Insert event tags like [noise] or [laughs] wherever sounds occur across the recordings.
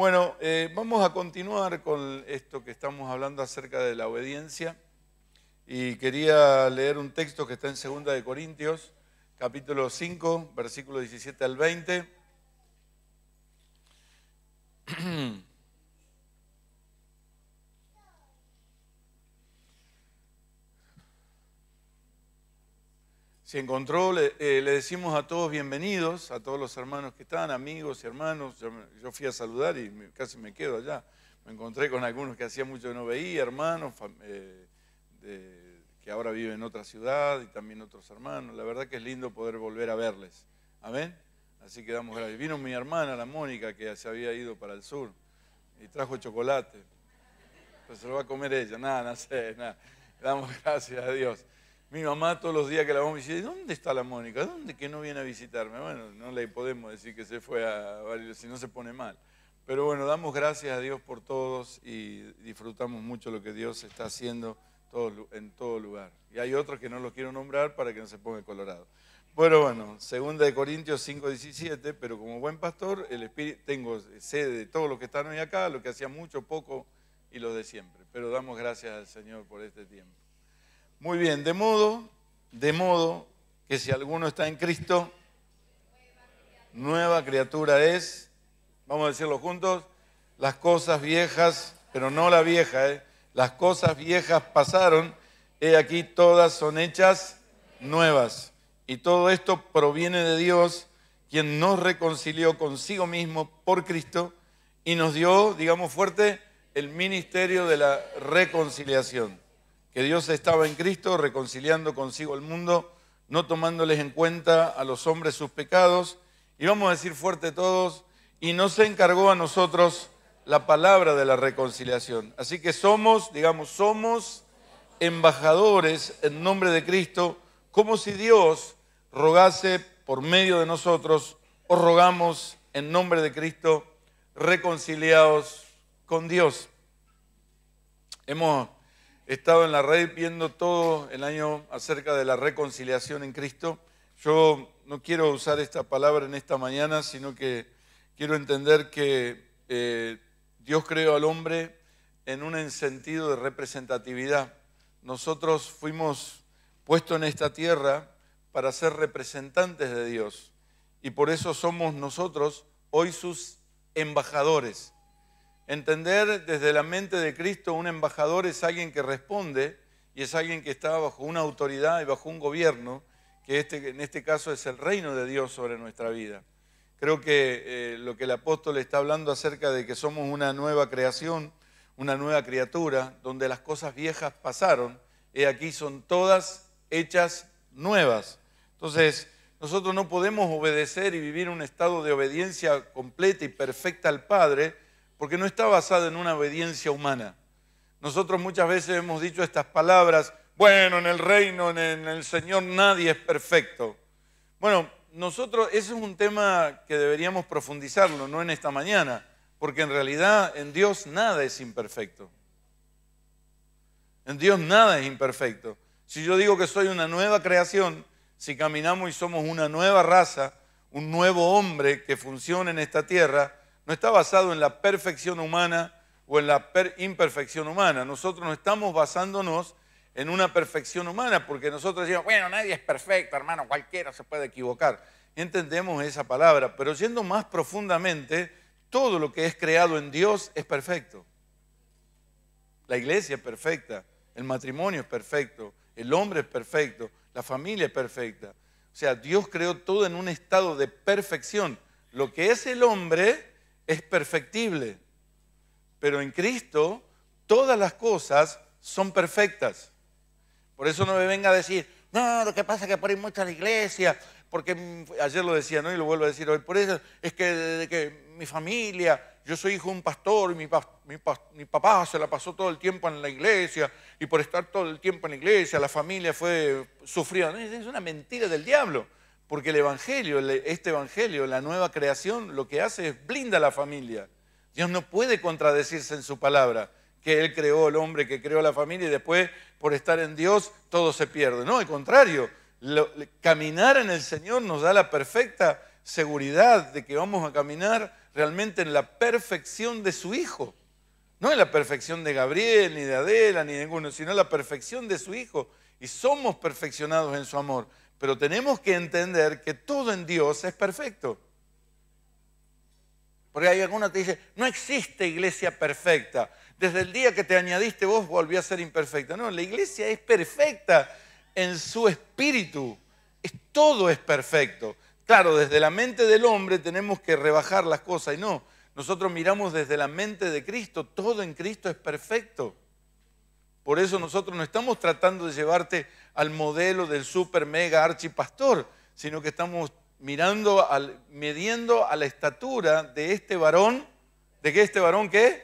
Bueno, eh, vamos a continuar con esto que estamos hablando acerca de la obediencia. Y quería leer un texto que está en 2 de Corintios, capítulo 5, versículo 17 al 20. [clears throat] [clears throat] se encontró, eh, eh, le, decimos a todos bienvenidos, a todos los hermanos que están, amigos y hermanos. Yo, fui a saludar y casi me quedo allá. Me encontré con algunos que hacía mucho que no veía, hermanos eh, que ahora viven en otra ciudad y también otros hermanos. La verdad que es lindo poder volver a verles. Amén. Así que damos gracias. Vino mi hermana, la Mónica, que se había ido para el sur y trajo chocolate. Pues se lo va a comer ella. Nada, no sé, nada. Damos [laughs] gracias a Dios. Mi mamá todos los días que la vamos a visitar, ¿dónde está la Mónica? ¿Dónde que no viene a visitarme? Bueno, no le podemos decir que se fue a si no se pone mal. Pero bueno, damos gracias a Dios por todos y disfrutamos mucho lo que Dios está haciendo en todo lugar. Y hay otros que no los quiero nombrar para que no se ponga colorado. Bueno, bueno, segunda de Corintios 5.17, pero como buen pastor, el espíritu, tengo sede de todos los que están hoy acá, lo que hacía mucho, poco y los de siempre. Pero damos gracias al Señor por este tiempo. Muy bien, de modo, de modo que si alguno está en Cristo, nueva criatura es, vamos a decirlo juntos, las cosas viejas, pero no la vieja, ¿eh? las cosas viejas pasaron, he aquí todas son hechas nuevas. Y todo esto proviene de Dios, quien nos reconcilió consigo mismo por Cristo y nos dio, digamos fuerte, el ministerio de la reconciliación que Dios estaba en Cristo reconciliando consigo al mundo, no tomándoles en cuenta a los hombres sus pecados. Y vamos a decir fuerte todos, y no se encargó a nosotros la palabra de la reconciliación. Así que somos, digamos, somos embajadores en nombre de Cristo, como si Dios rogase por medio de nosotros, o rogamos en nombre de Cristo, reconciliados con Dios. Hemos He estado en la red viendo todo el año acerca de la reconciliación en Cristo. Yo no quiero usar esta palabra en esta mañana, sino que quiero entender que eh, Dios creó al hombre en un sentido de representatividad. Nosotros fuimos puestos en esta tierra para ser representantes de Dios y por eso somos nosotros hoy sus embajadores. Entender desde la mente de Cristo un embajador es alguien que responde y es alguien que está bajo una autoridad y bajo un gobierno, que este, en este caso es el reino de Dios sobre nuestra vida. Creo que eh, lo que el apóstol está hablando acerca de que somos una nueva creación, una nueva criatura, donde las cosas viejas pasaron, y aquí son todas hechas nuevas. Entonces, nosotros no podemos obedecer y vivir un estado de obediencia completa y perfecta al Padre porque no está basada en una obediencia humana. Nosotros muchas veces hemos dicho estas palabras, bueno, en el reino, en el Señor nadie es perfecto. Bueno, nosotros, ese es un tema que deberíamos profundizarlo, no en esta mañana, porque en realidad en Dios nada es imperfecto. En Dios nada es imperfecto. Si yo digo que soy una nueva creación, si caminamos y somos una nueva raza, un nuevo hombre que funciona en esta tierra, no está basado en la perfección humana o en la imperfección humana. Nosotros no estamos basándonos en una perfección humana, porque nosotros decimos, bueno, nadie es perfecto, hermano, cualquiera se puede equivocar. Entendemos esa palabra, pero siendo más profundamente, todo lo que es creado en Dios es perfecto. La iglesia es perfecta, el matrimonio es perfecto, el hombre es perfecto, la familia es perfecta. O sea, Dios creó todo en un estado de perfección. Lo que es el hombre es perfectible, pero en Cristo todas las cosas son perfectas. Por eso no me venga a decir, no, lo que pasa es que por ahí mucha la iglesia, porque ayer lo decía, ¿no? Y lo vuelvo a decir hoy, por eso es que, que mi familia, yo soy hijo de un pastor, y mi, papá se la pasó todo el tiempo en la iglesia, y por estar todo el tiempo en la iglesia, la familia fue sufrida. Es una mentira del diablo. Porque el Evangelio, este Evangelio, la nueva creación, lo que hace es blinda a la familia. Dios no puede contradecirse en su palabra, que Él creó el hombre, que creó la familia y después por estar en Dios todo se pierde. No, al contrario, caminar en el Señor nos da la perfecta seguridad de que vamos a caminar realmente en la perfección de su Hijo. No en la perfección de Gabriel, ni de Adela, ni de ninguno, sino en la perfección de su Hijo. Y somos perfeccionados en su amor. Pero tenemos que entender que todo en Dios es perfecto. Porque hay alguna que dice, no existe iglesia perfecta. Desde el día que te añadiste vos volví a ser imperfecta. No, la iglesia es perfecta en su espíritu. todo es perfecto. Claro, desde la mente del hombre tenemos que rebajar las cosas y no. Nosotros miramos desde la mente de Cristo. Todo en Cristo es perfecto. Por eso nosotros no estamos tratando de llevarte al modelo del super mega archipastor, sino que estamos mirando, midiendo a la estatura de este varón, de que este varón qué?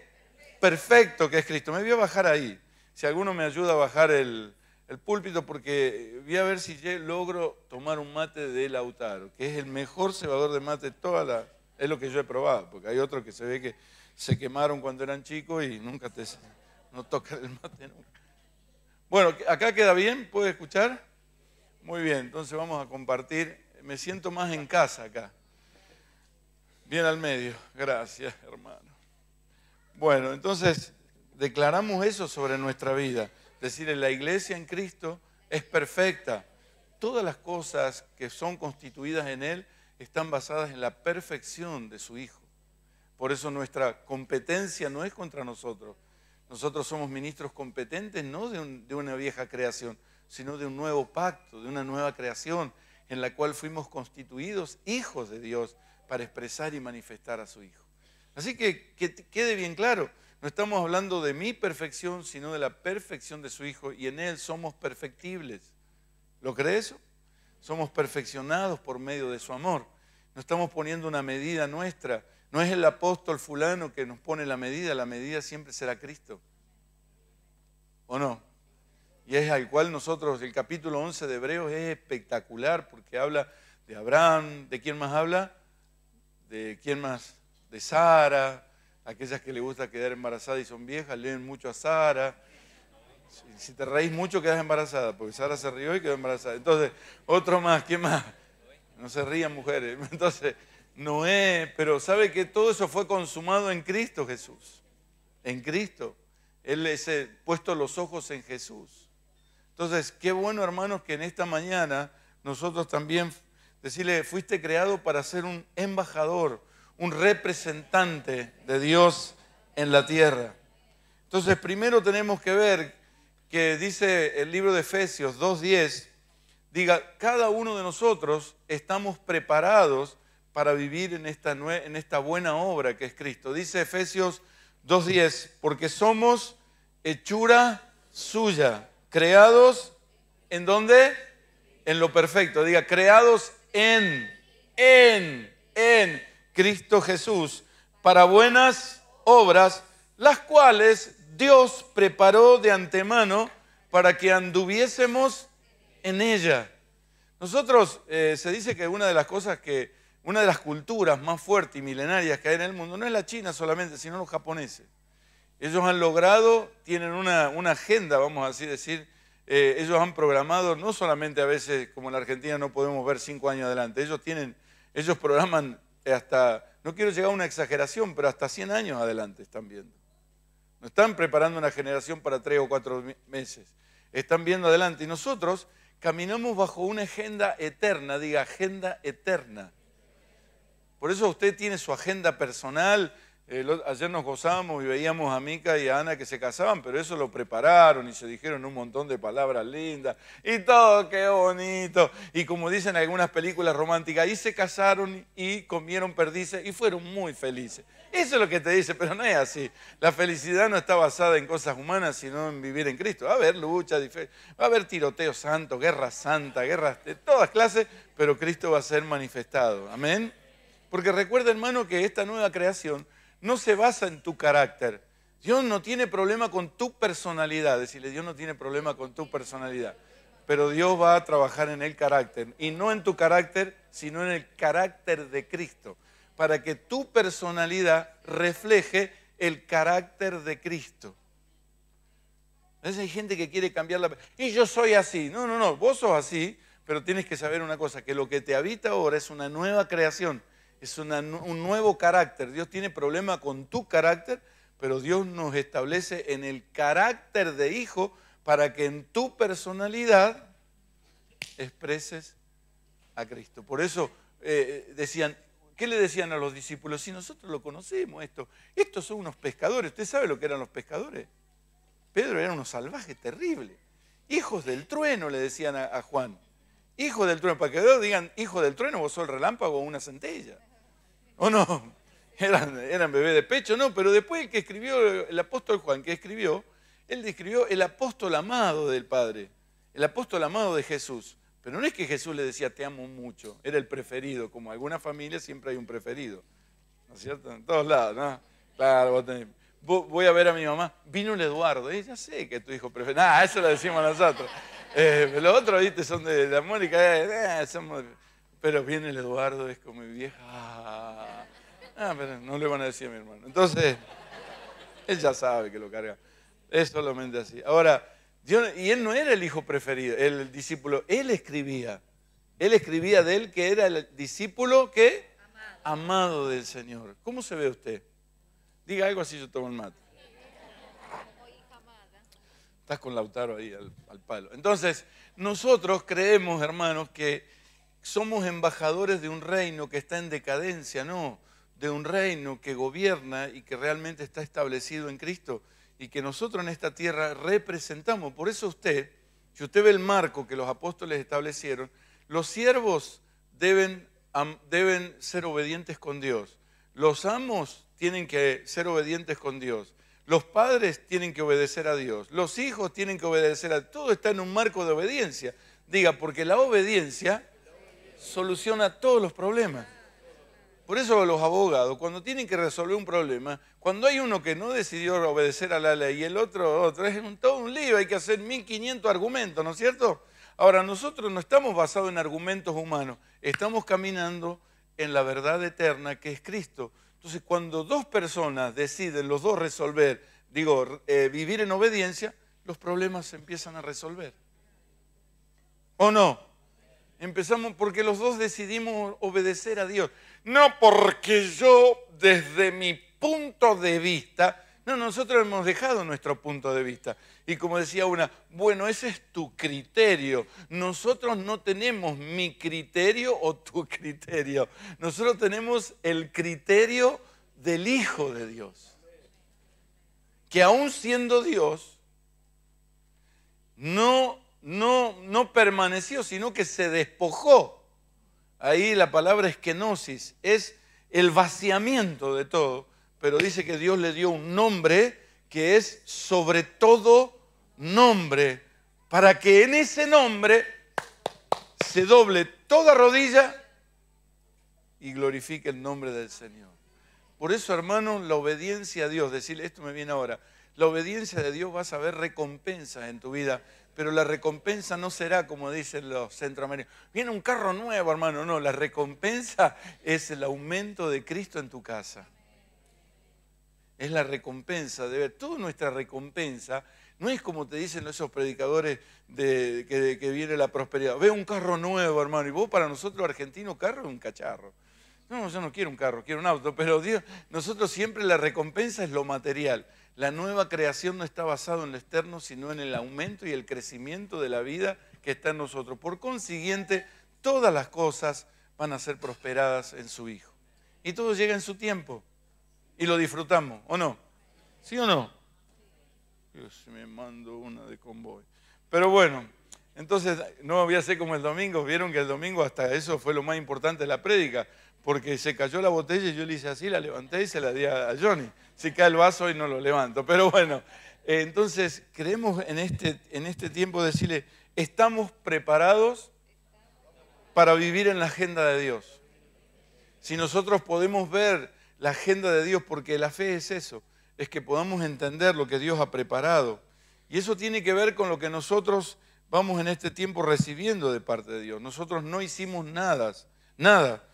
Perfecto que es Cristo. Me voy a bajar ahí. Si alguno me ayuda a bajar el, púlpito, porque voy a ver si yo logro tomar un mate de Lautaro, que es el mejor cebador de mate de toda la. Es lo que yo he probado, porque hay otros que se ve que se quemaron cuando eran chicos y nunca te. No toca el mate nunca. Bueno, ¿acá queda bien? ¿Puede escuchar? Muy bien, entonces vamos a compartir. Me siento más en casa acá. Bien al medio. Gracias, hermano. Bueno, entonces declaramos eso sobre nuestra vida. Es decir, la iglesia en Cristo es perfecta. Todas las cosas que son constituidas en Él están basadas en la perfección de su Hijo. Por eso nuestra competencia no es contra nosotros, nosotros somos ministros competentes no de, una vieja creación, sino de un nuevo pacto, de una nueva creación en la cual fuimos constituidos hijos de Dios para expresar y manifestar a su Hijo. Así que que quede bien claro, no estamos hablando de mi perfección, sino de la perfección de su Hijo y en Él somos perfectibles. ¿Lo cree eso? Somos perfeccionados por medio de su amor. No estamos poniendo una medida nuestra no es el apóstol fulano que nos pone la medida, la medida siempre será Cristo. ¿O no? Y es al cual nosotros, el capítulo 11 de Hebreos es espectacular porque habla de Abraham, ¿de quién más habla? ¿De quién más? De Sara, aquellas que le gusta quedar embarazadas y son viejas, leen mucho a Sara. Si te reís mucho quedas embarazada, porque Sara se rió y quedó embarazada. Entonces, otro más, ¿quién más? No se rían mujeres. [laughs] Entonces, Noé, pero sabe que todo eso fue consumado en Cristo Jesús, en Cristo. Él les ha eh, puesto los ojos en Jesús. Entonces, qué bueno hermanos que en esta mañana nosotros también decirle, fuiste creado para ser un embajador, un representante de Dios en la tierra. Entonces, primero tenemos que ver que dice el libro de Efesios 2.10, diga, cada uno de nosotros estamos preparados para vivir en esta, buena obra que es Cristo. Dice Efesios 2.10, porque somos hechura suya, creados en dónde? En lo perfecto. Diga, creados en, en, en Cristo Jesús, para buenas obras, las cuales Dios preparó de antemano para que anduviésemos en ella. Nosotros, eh, se dice que una de las cosas que una de las culturas más fuertes y milenarias que hay en el mundo no es la China solamente, sino los japoneses. Ellos han logrado, tienen una, agenda, vamos a así decir, eh, ellos han programado, no solamente a veces como en la Argentina no podemos ver cinco años adelante, ellos tienen, ellos programan hasta, no quiero llegar a una exageración, pero hasta 100 años adelante están viendo. No están preparando una generación para tres o cuatro meses, están viendo adelante. Y nosotros caminamos bajo una agenda eterna, diga agenda eterna. Por eso usted tiene su agenda personal. Eh, ayer nos gozábamos y veíamos a Mica y a Ana que se casaban, pero eso lo prepararon y se dijeron un montón de palabras lindas y todo, qué bonito. Y como dicen algunas películas románticas, y se casaron y comieron perdices y fueron muy felices. Eso es lo que te dice, pero no es así. La felicidad no está basada en cosas humanas, sino en vivir en Cristo. Va a haber lucha, va a haber tiroteo santo, guerra santa, guerras de todas clases, pero Cristo va a ser manifestado. Amén. Porque recuerda, hermano, que esta nueva creación no se basa en tu carácter. Dios no tiene problema con tu personalidad. Decirle, Dios no tiene problema con tu personalidad. Pero Dios va a trabajar en el carácter. Y no en tu carácter, sino en el carácter de Cristo. Para que tu personalidad refleje el carácter de Cristo. A veces hay gente que quiere cambiar la... Y yo soy así. No, no, no. Vos sos así. Pero tienes que saber una cosa, que lo que te habita ahora es una nueva creación es un nuevo carácter. Dios tiene problema con tu carácter, pero Dios nos establece en el carácter de hijo para que en tu personalidad expreses a Cristo. Por eso eh, decían, ¿qué le decían a los discípulos? Si nosotros lo conocemos esto, estos son unos pescadores, ¿usted sabe lo que eran los pescadores? Pedro era unos salvaje, terrible. hijos del trueno le decían a, Juan, hijos del trueno, para que Dios digan, hijo del trueno, vos sos el relámpago o una centella. ¿O no? [laughs] Eran, bebés de pecho, no, pero después el que escribió, el apóstol Juan que escribió, él describió el apóstol amado del Padre, el apóstol amado de Jesús. Pero no es que Jesús le decía te amo mucho, era el preferido, como alguna familia siempre hay un preferido. ¿No es cierto? En todos lados, ¿no? Claro, voy a ver a mi mamá, vino el Eduardo, eh, ya sé que tu hijo preferido, Ah, eso lo decimos nosotros. [laughs] Eh, los otros, viste, son de la Mónica, eh, pero viene el Eduardo, es como mi vieja, Ah, pero no le van a decir a mi hermano. Entonces, [laughs] él ya sabe que lo carga. Es solamente así. Ahora, y él no era el hijo preferido, el discípulo. Él escribía. Él escribía de él que era el discípulo que amado, del Señor. ¿Cómo se ve usted? Diga algo así, yo tomo el mate. Estás con Lautaro ahí al palo. Entonces, nosotros creemos, hermanos, que somos embajadores de un reino que está en decadencia, no de un reino que gobierna y que realmente está establecido en Cristo y que nosotros en esta tierra representamos. Por eso usted, si usted ve el marco que los apóstoles establecieron, los siervos deben, deben ser obedientes con Dios, los amos tienen que ser obedientes con Dios, los padres tienen que obedecer a Dios, los hijos tienen que obedecer a Dios, todo está en un marco de obediencia. Diga, porque la obediencia soluciona todos los problemas. Por eso los abogados, cuando tienen que resolver un problema, cuando hay uno que no decidió obedecer a la ley y el otro, otro, es un, todo un lío, hay que hacer 1500 argumentos, ¿no es cierto? Ahora, nosotros no estamos basados en argumentos humanos, estamos caminando en la verdad eterna que es Cristo. Entonces, cuando dos personas deciden, los dos resolver, digo, eh, vivir en obediencia, los problemas se empiezan a resolver. ¿O no? Empezamos porque los dos decidimos obedecer a Dios. No porque yo desde mi punto de vista, no, nosotros hemos dejado nuestro punto de vista. Y como decía una, bueno, ese es tu criterio. Nosotros no tenemos mi criterio o tu criterio. Nosotros tenemos el criterio del Hijo de Dios. Que aún siendo Dios, no, no, no permaneció, sino que se despojó Ahí la palabra esquenosis es el vaciamiento de todo, pero dice que Dios le dio un nombre que es sobre todo nombre, para que en ese nombre se doble toda rodilla y glorifique el nombre del Señor. Por eso, hermano, la obediencia a Dios, decirle, esto me viene ahora, la obediencia de Dios vas a ver recompensas en tu vida pero la recompensa no será como dicen los centroamericanos. Viene un carro nuevo, hermano. No, la recompensa es el aumento de Cristo en tu casa. Es la recompensa, de ver. Toda nuestra recompensa no es como te dicen esos predicadores que, viene la prosperidad. Ve un carro nuevo, hermano. Y vos, para nosotros, argentino, carro es un cacharro. No, yo no quiero un carro, quiero un auto. Pero Dios, nosotros siempre la recompensa es lo material. La nueva creación no está basada en lo externo, sino en el aumento y el crecimiento de la vida que está en nosotros. Por consiguiente, todas las cosas van a ser prosperadas en su Hijo. Y todo llega en su tiempo. Y lo disfrutamos, ¿o no? ¿Sí o no? Dios me mando una de convoy. Pero bueno, entonces no voy a ser como el domingo. Vieron que el domingo hasta eso fue lo más importante de la prédica porque se cayó la botella y yo le hice así, la levanté y se la di a Johnny. Se cae el vaso y no lo levanto. Pero bueno, eh, entonces creemos en este, en este tiempo decirle, estamos preparados para vivir en la agenda de Dios. Si nosotros podemos ver la agenda de Dios, porque la fe es eso, es que podamos entender lo que Dios ha preparado. Y eso tiene que ver con lo que nosotros vamos en este tiempo recibiendo de parte de Dios. Nosotros no hicimos nada, nada.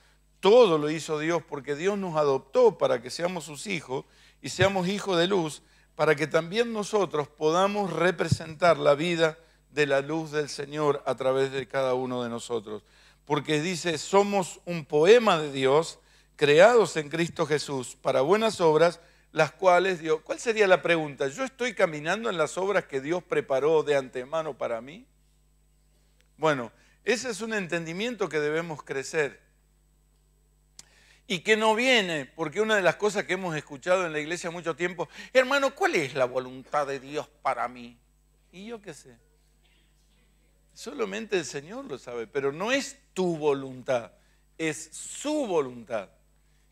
Todo lo hizo Dios porque Dios nos adoptó para que seamos sus hijos y seamos hijos de luz, para que también nosotros podamos representar la vida de la luz del Señor a través de cada uno de nosotros. Porque dice, somos un poema de Dios, creados en Cristo Jesús para buenas obras, las cuales Dios... ¿Cuál sería la pregunta? ¿Yo estoy caminando en las obras que Dios preparó de antemano para mí? Bueno, ese es un entendimiento que debemos crecer y que no viene, porque una de las cosas que hemos escuchado en la iglesia mucho tiempo, hermano, ¿cuál es la voluntad de Dios para mí? Y yo qué sé. Solamente el Señor lo sabe, pero no es tu voluntad, es su voluntad.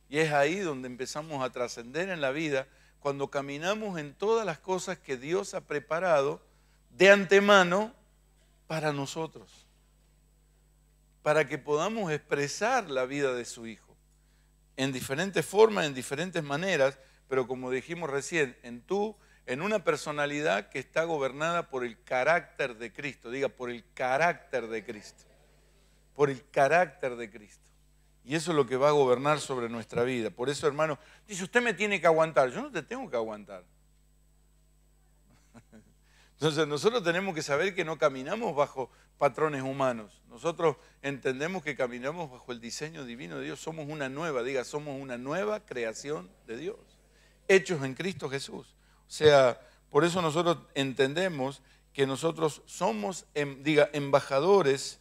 Y es ahí donde empezamos a trascender en la vida, cuando caminamos en todas las cosas que Dios ha preparado de antemano para nosotros, para que podamos expresar la vida de su Hijo en diferentes formas, en diferentes maneras, pero como dijimos recién, en tú, en una personalidad que está gobernada por el carácter de Cristo, diga, por el carácter de Cristo, por el carácter de Cristo. Y eso es lo que va a gobernar sobre nuestra vida. Por eso, hermano, dice, usted me tiene que aguantar. Yo no te tengo que aguantar. Entonces nosotros tenemos que saber que no caminamos bajo patrones humanos. Nosotros entendemos que caminamos bajo el diseño divino de Dios. Somos una nueva, diga, somos una nueva creación de Dios. Hechos en Cristo Jesús. O sea, por eso nosotros entendemos que nosotros somos, em, diga, embajadores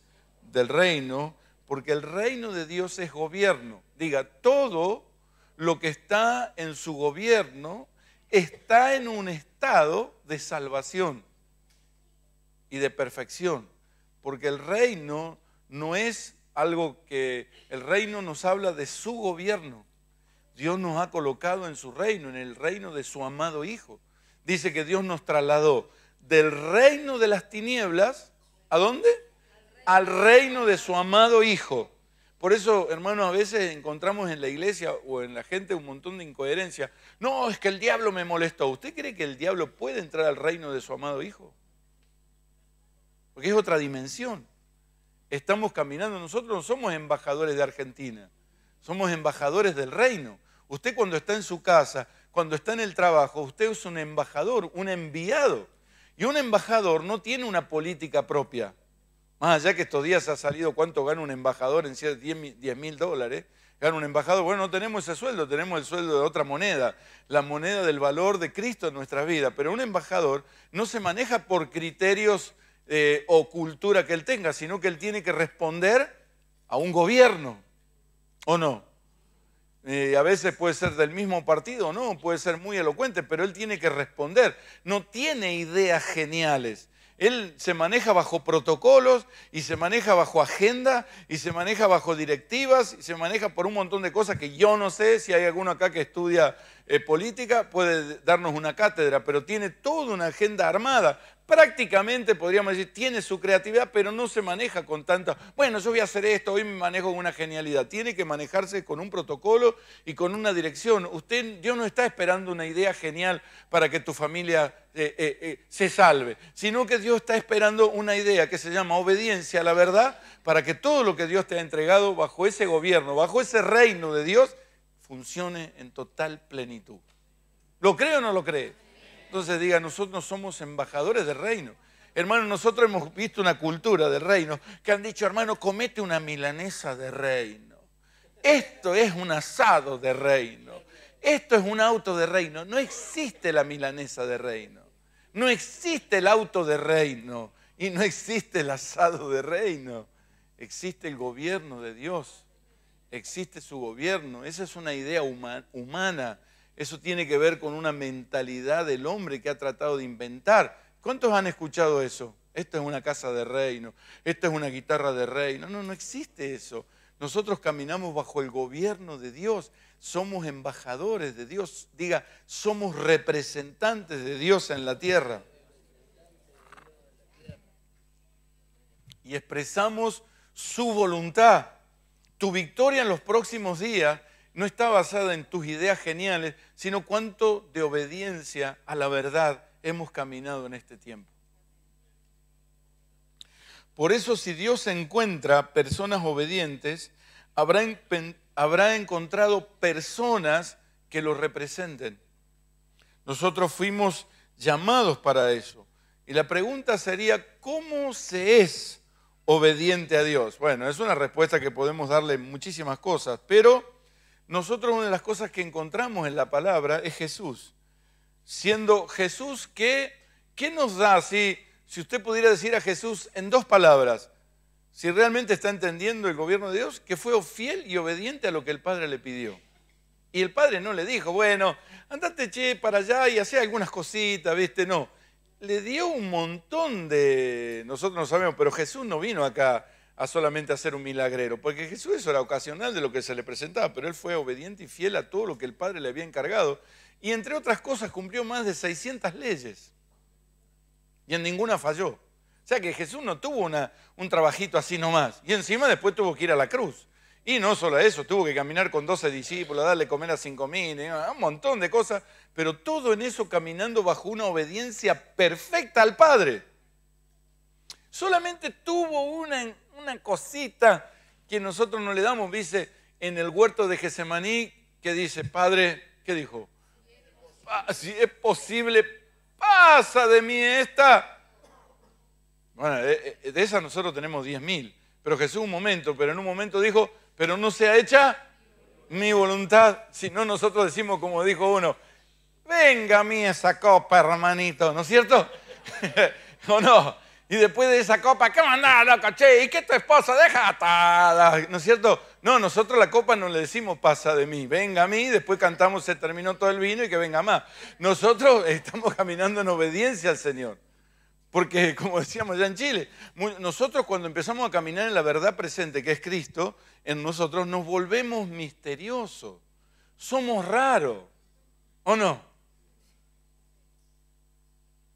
del reino, porque el reino de Dios es gobierno. Diga, todo lo que está en su gobierno está en un estado de salvación y de perfección, porque el reino no es algo que el reino nos habla de su gobierno. Dios nos ha colocado en su reino, en el reino de su amado Hijo. Dice que Dios nos trasladó del reino de las tinieblas, ¿a dónde? Al reino de su amado Hijo. Por eso, hermanos, a veces encontramos en la iglesia o en la gente un montón de incoherencia. No, es que el diablo me molestó. ¿Usted cree que el diablo puede entrar al reino de su amado Hijo? porque es otra dimensión. Estamos caminando, nosotros no somos embajadores de Argentina, somos embajadores del reino. Usted cuando está en su casa, cuando está en el trabajo, usted es un embajador, un enviado. Y un embajador no tiene una política propia. Más allá que estos días ha salido cuánto gana un embajador en 10 mil dólares, gana un embajador, bueno, no tenemos ese sueldo, tenemos el sueldo de otra moneda, la moneda del valor de Cristo en nuestras vidas. Pero un embajador no se maneja por criterios eh, o cultura que él tenga, sino que él tiene que responder a un gobierno, ¿o no? Eh, a veces puede ser del mismo partido, ¿no? Puede ser muy elocuente, pero él tiene que responder. No tiene ideas geniales. Él se maneja bajo protocolos y se maneja bajo agenda y se maneja bajo directivas y se maneja por un montón de cosas que yo no sé si hay alguno acá que estudia eh, política, puede darnos una cátedra, pero tiene toda una agenda armada prácticamente podríamos decir, tiene su creatividad, pero no se maneja con tanta, bueno, yo voy a hacer esto, hoy me manejo con una genialidad. Tiene que manejarse con un protocolo y con una dirección. Usted, Dios no está esperando una idea genial para que tu familia eh, eh, eh, se salve, sino que Dios está esperando una idea que se llama obediencia a la verdad para que todo lo que Dios te ha entregado bajo ese gobierno, bajo ese reino de Dios, funcione en total plenitud. ¿Lo cree o no lo cree? Entonces diga, nosotros somos embajadores del reino. Hermano, nosotros hemos visto una cultura del reino que han dicho, hermano, comete una milanesa de reino. Esto es un asado de reino. Esto es un auto de reino. No existe la milanesa de reino. No existe el auto de reino. Y no existe el asado de reino. Existe el gobierno de Dios. Existe su gobierno. Esa es una idea humana eso tiene que ver con una mentalidad del hombre que ha tratado de inventar. ¿Cuántos han escuchado eso? Esta es una casa de reino, Esta es una guitarra de reino. No, no existe eso. Nosotros caminamos bajo el gobierno de Dios, somos embajadores de Dios, diga, somos representantes de Dios en la tierra. Y expresamos su voluntad. Tu victoria en los próximos días no está basada en tus ideas geniales, sino cuánto de obediencia a la verdad hemos caminado en este tiempo. Por eso si Dios encuentra personas obedientes, habrá, encontrado personas que lo representen. Nosotros fuimos llamados para eso. Y la pregunta sería, ¿cómo se es obediente a Dios? Bueno, es una respuesta que podemos darle muchísimas cosas, pero nosotros una de las cosas que encontramos en la palabra es Jesús. Siendo Jesús que, ¿qué nos da si, si usted pudiera decir a Jesús en dos palabras? Si realmente está entendiendo el gobierno de Dios, que fue fiel y obediente a lo que el Padre le pidió. Y el Padre no le dijo, bueno, andate che para allá y hacé algunas cositas, viste, no. Le dio un montón de, nosotros no sabemos, pero Jesús no vino acá a solamente hacer un milagrero, porque Jesús eso era ocasional de lo que se le presentaba, pero él fue obediente y fiel a todo lo que el Padre le había encargado, y entre otras cosas cumplió más de 600 leyes, y en ninguna falló. O sea que Jesús no tuvo una, un trabajito así nomás, y encima después tuvo que ir a la cruz. Y no solo eso, tuvo que caminar con 12 discípulos, darle comer a mil un montón de cosas, pero todo en eso caminando bajo una obediencia perfecta al Padre. Solamente tuvo una una cosita que nosotros no le damos. Dice en el huerto de Getsemaní que dice, Padre, ¿qué dijo? Si es posible, pasa de mí esta. Bueno, de esa nosotros tenemos 10.000. Pero Jesús un momento, pero en un momento dijo, pero no sea hecha mi voluntad, sino nosotros decimos como dijo uno, venga a mí esa copa, hermanito, ¿no es cierto? [laughs] ¿O no? Y después de esa copa, ¿qué mandás, loco? Che, ¿y qué tu esposa? Deja atada. ¿No es cierto? No, nosotros la copa no le decimos pasa de mí, venga a mí, después cantamos, se terminó todo el vino y que venga más. Nosotros [laughs] estamos caminando en obediencia al Señor. Porque, como decíamos ya en Chile, nosotros cuando empezamos a caminar en la verdad presente, que es Cristo, en nosotros nos volvemos misteriosos. Somos raros, ¿o no?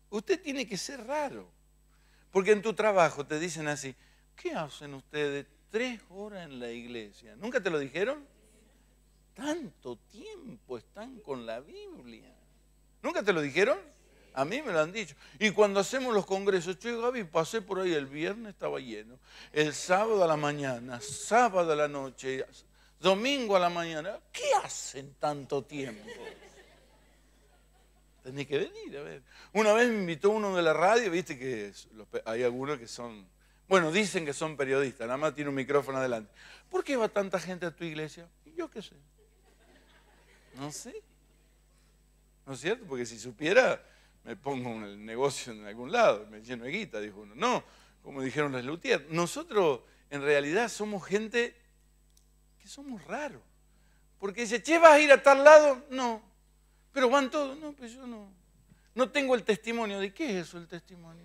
Usted tiene que ser raro. Porque en tu trabajo te dicen así, ¿qué hacen ustedes tres horas en la iglesia? ¿Nunca te lo dijeron? Tanto tiempo están con la Biblia. ¿Nunca te lo dijeron? A mí me lo han dicho. Y cuando hacemos los congresos, yo y Gaby, pasé por ahí el viernes, estaba lleno. El sábado a la mañana, sábado a la noche, domingo a la mañana. ¿Qué hacen tanto tiempo? tenés que venir. A ver. Una vez me invitó uno de la radio, viste que hay algunos que son, bueno, dicen que son periodistas, nada más tiene un micrófono adelante. ¿Por qué va tanta gente a tu iglesia? Yo qué sé. No sé. ¿No es cierto? Porque si supiera, me pongo el negocio en algún lado, me lleno de guita, dijo uno. No, como dijeron los Lutier, nosotros en realidad somos gente que somos raros. Porque dice, che, ¿vas a ir a tal lado? No, pero van todos, no, pues yo no. No tengo el testimonio. ¿De qué es eso el testimonio?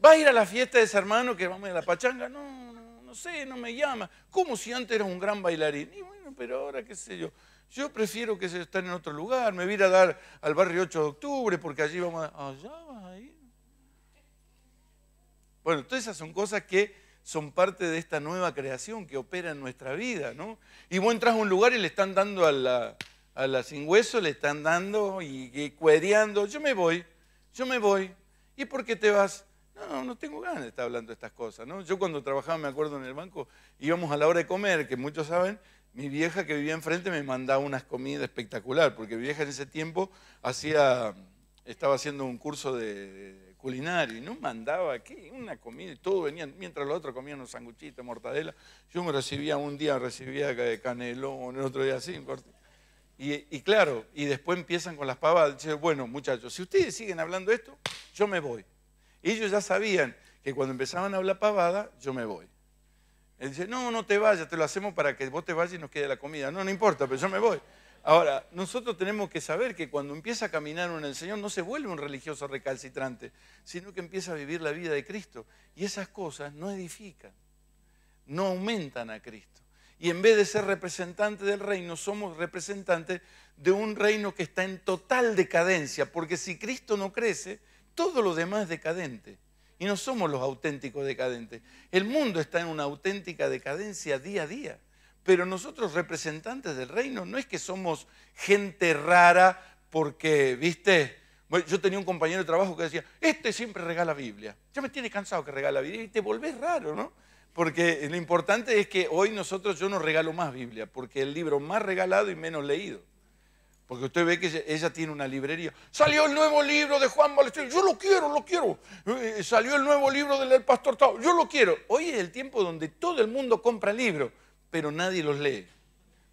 ¿Vas a ir a la fiesta de ese hermano que vamos a la pachanga? No, no, sé, no me llama. Como si antes eras un gran bailarín. Y bueno, pero ahora qué sé yo. Yo prefiero que se estén en otro lugar. Me voy a ir a dar al barrio 8 de octubre porque allí vamos a... Allá vas a ir. Bueno, todas esas son cosas que son parte de esta nueva creación que opera en nuestra vida, ¿no? Y vos entras a un lugar y le están dando a la, a la sin hueso le están dando y, cuereando, yo me voy, yo me voy. ¿Y por qué te vas? No, no, tengo ganas de estar hablando de estas cosas, ¿no? Yo cuando trabajaba, me acuerdo, en el banco, íbamos a la hora de comer, que muchos saben, mi vieja que vivía enfrente me mandaba unas comidas espectacular, porque mi vieja en ese tiempo hacía, estaba haciendo un curso de culinario y no mandaba aquí una comida y todo venían, mientras los otros comían unos sanguchitos, mortadela, yo me recibía un día, recibía eh, canelón, el otro día así, un y, claro, y después empiezan con las pavadas. Dicen, bueno, muchachos, si ustedes siguen hablando esto, yo me voy. Ellos ya sabían que cuando empezaban a hablar pavada, yo me voy. Él dice, no, no te vayas, te lo hacemos para que vos te vayas y nos quede la comida. No, no importa, pero yo me voy. Ahora, nosotros tenemos que saber que cuando empieza a caminar en el Señor no se vuelve un religioso recalcitrante, sino que empieza a vivir la vida de Cristo. Y esas cosas no edifican, no aumentan a Cristo y en vez de ser representantes del reino, somos representantes de un reino que está en total decadencia, porque si Cristo no crece, todo lo demás es decadente. Y no somos los auténticos decadentes. El mundo está en una auténtica decadencia día a día. Pero nosotros representantes del reino no es que somos gente rara porque, viste, yo tenía un compañero de trabajo que decía, este siempre regala Biblia. Ya me tiene cansado que regala Biblia y te volvés raro, ¿no? Porque lo importante es que hoy nosotros yo no regalo más Biblia, porque el libro más regalado y menos leído. Porque usted ve que ella, tiene una librería. Salió el nuevo libro de Juan Valdez, yo lo quiero, lo quiero. Eh, eh, salió el nuevo libro del pastor Tau, yo lo quiero. Hoy es el tiempo donde todo el mundo compra libros, pero nadie los lee.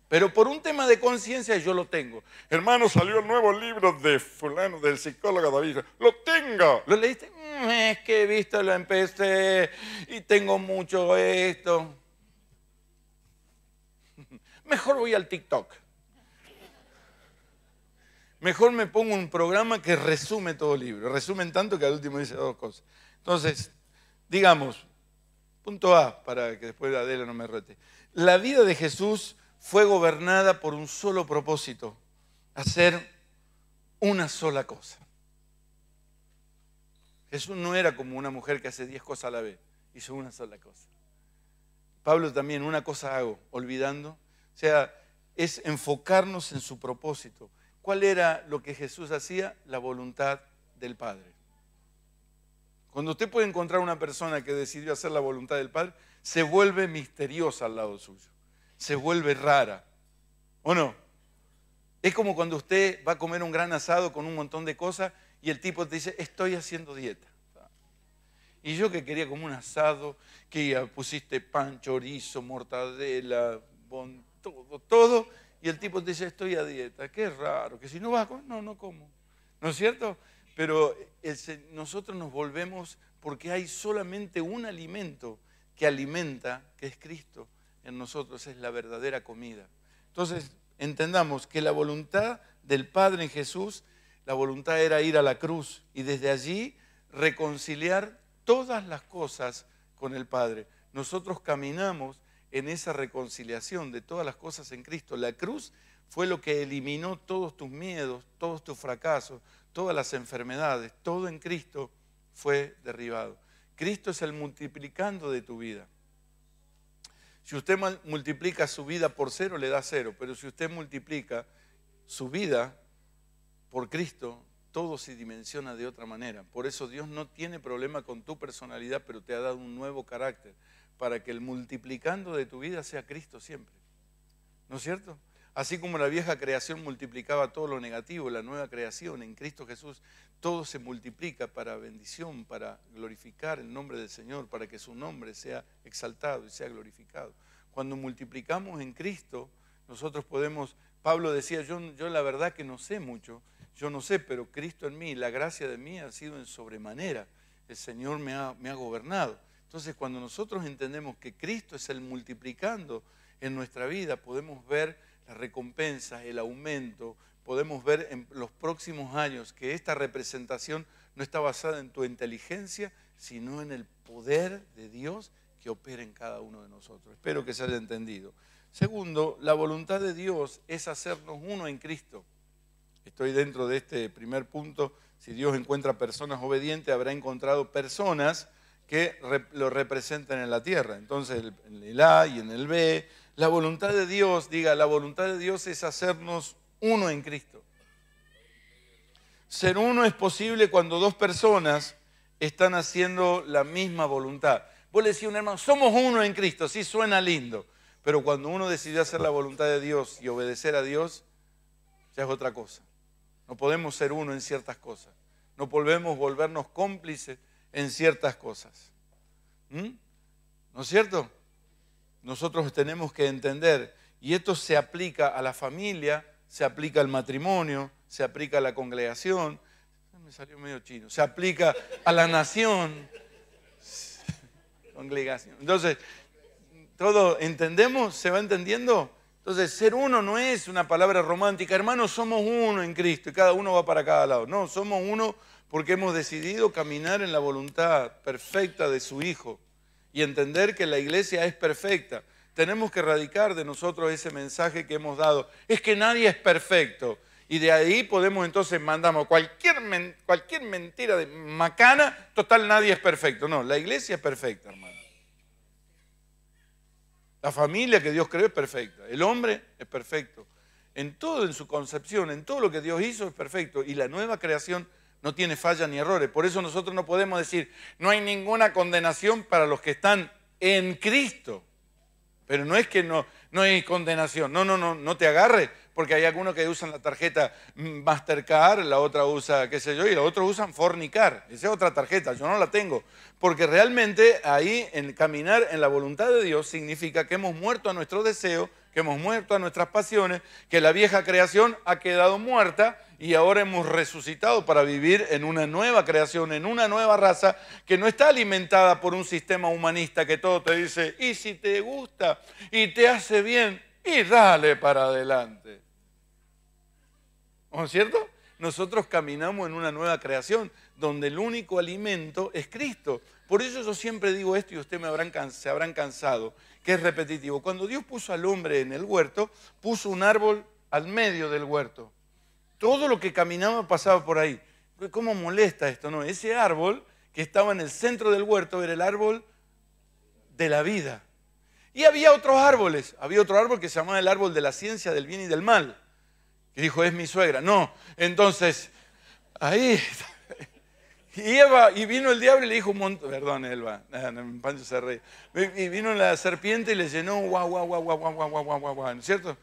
Pero por un tema de conciencia yo lo tengo. Hermano, salió el nuevo libro de fulano, del psicólogo David. Lo tengo. ¿Lo leíste? es que he visto la empecé y tengo mucho esto. Mejor voy al TikTok. Mejor me pongo un programa que resume todo el libro. Resumen tanto que al último dice dos cosas. Entonces, digamos, punto A, para que después Adela no me rete. La vida de Jesús fue gobernada por un solo propósito, hacer una sola cosa. Jesús no era como una mujer que hace diez cosas a la vez, hizo una sola cosa. Pablo también, una cosa hago, olvidando. O sea, es enfocarnos en su propósito. ¿Cuál era lo que Jesús hacía? La voluntad del Padre. Cuando usted puede encontrar una persona que decidió hacer la voluntad del Padre, se vuelve misteriosa al lado suyo, se vuelve rara. ¿O no? Es como cuando usted va a comer un gran asado con un montón de cosas y el tipo te dice, estoy haciendo dieta. Y yo que quería como un asado, que pusiste pan, chorizo, mortadela, todo, todo. Y el tipo te dice, estoy a dieta. Qué raro, que si no vas no, no como. ¿No es cierto? Pero nosotros nos volvemos porque hay solamente un alimento que alimenta, que es Cristo en nosotros, es la verdadera comida. Entonces, entendamos que la voluntad del Padre en Jesús la voluntad era ir a la cruz y desde allí reconciliar todas las cosas con el Padre. Nosotros caminamos en esa reconciliación de todas las cosas en Cristo. La cruz fue lo que eliminó todos tus miedos, todos tus fracasos, todas las enfermedades, todo en Cristo fue derribado. Cristo es el multiplicando de tu vida. Si usted multiplica su vida por cero, le da cero, pero si usted multiplica su vida por Cristo, todo se dimensiona de otra manera. Por eso Dios no tiene problema con tu personalidad, pero te ha dado un nuevo carácter para que el multiplicando de tu vida sea Cristo siempre. ¿No es cierto? Así como la vieja creación multiplicaba todo lo negativo, la nueva creación en Cristo Jesús, todo se multiplica para bendición, para glorificar el nombre del Señor, para que su nombre sea exaltado y sea glorificado. Cuando multiplicamos en Cristo, nosotros podemos Pablo decía, yo, yo la verdad que no sé mucho, yo no sé, pero Cristo en mí, la gracia de mí ha sido en sobremanera, el Señor me ha, me ha gobernado. Entonces cuando nosotros entendemos que Cristo es el multiplicando en nuestra vida, podemos ver las recompensas, el aumento, podemos ver en los próximos años que esta representación no está basada en tu inteligencia, sino en el poder de Dios que opera en cada uno de nosotros. Espero que se haya entendido. Segundo, la voluntad de Dios es hacernos uno en Cristo. Estoy dentro de este primer punto. Si Dios encuentra personas obedientes, habrá encontrado personas que lo representan en la tierra. Entonces, en el A y en el B, la voluntad de Dios, diga, la voluntad de Dios es hacernos uno en Cristo. Ser uno es posible cuando dos personas están haciendo la misma voluntad. Vos le decís a un hermano, somos uno en Cristo, sí suena lindo. Pero cuando uno decide hacer la voluntad de Dios y obedecer a Dios, ya es otra cosa. No podemos ser uno en ciertas cosas. No podemos volvernos cómplices en ciertas cosas. ¿Mm? ¿No es cierto? Nosotros tenemos que entender, y esto se aplica a la familia, se aplica al matrimonio, se aplica a la congregación, me salió medio chino, se aplica a la nación, [laughs] congregación. Entonces, todo entendemos, se va entendiendo. Entonces, ser uno no es una palabra romántica, hermanos, somos uno en Cristo y cada uno va para cada lado. No, somos uno porque hemos decidido caminar en la voluntad perfecta de su Hijo y entender que la iglesia es perfecta. Tenemos que erradicar de nosotros ese mensaje que hemos dado. Es que nadie es perfecto. Y de ahí podemos entonces mandamos cualquier, cualquier mentira de macana, total nadie es perfecto. No, la iglesia es perfecta, hermano. La familia que Dios creó es perfecta. El hombre es perfecto. En todo, en su concepción, en todo lo que Dios hizo es perfecto. Y la nueva creación no tiene fallas ni errores. Por eso nosotros no podemos decir, no hay ninguna condenación para los que están en Cristo. Pero no es que no, no hay condenación. No, no, no, no te agarres, porque hay algunos que usan la tarjeta Mastercard, la otra usa qué sé yo, y los otros usan Fornicar. Esa es otra tarjeta, yo no la tengo. Porque realmente ahí en caminar en la voluntad de Dios significa que hemos muerto a nuestro deseo, que hemos muerto a nuestras pasiones, que la vieja creación ha quedado muerta y ahora hemos resucitado para vivir en una nueva creación, en una nueva raza que no está alimentada por un sistema humanista que todo te dice, y si te gusta y te hace bien, y dale para adelante. ¿No es cierto? Nosotros caminamos en una nueva creación donde el único alimento es Cristo. Por eso yo siempre digo esto y ustedes me se habrán cansado, que es repetitivo. Cuando Dios puso al hombre en el huerto, puso un árbol al medio del huerto. Todo lo que caminaba pasaba por ahí. ¿Cómo molesta esto? No, ese árbol que estaba en el centro del huerto era el árbol de la vida. Y había otros árboles. Había otro árbol que se llamaba el árbol de la ciencia del bien y del mal. Y dijo, es mi suegra. No, entonces, ahí. Y Eva, y vino el diablo y le dijo un montón, perdón, Elba, Pancho se reía. Y vino la serpiente y le llenó guau, guau, guau, guau, guau, guau, guau, guau, ¿no es cierto?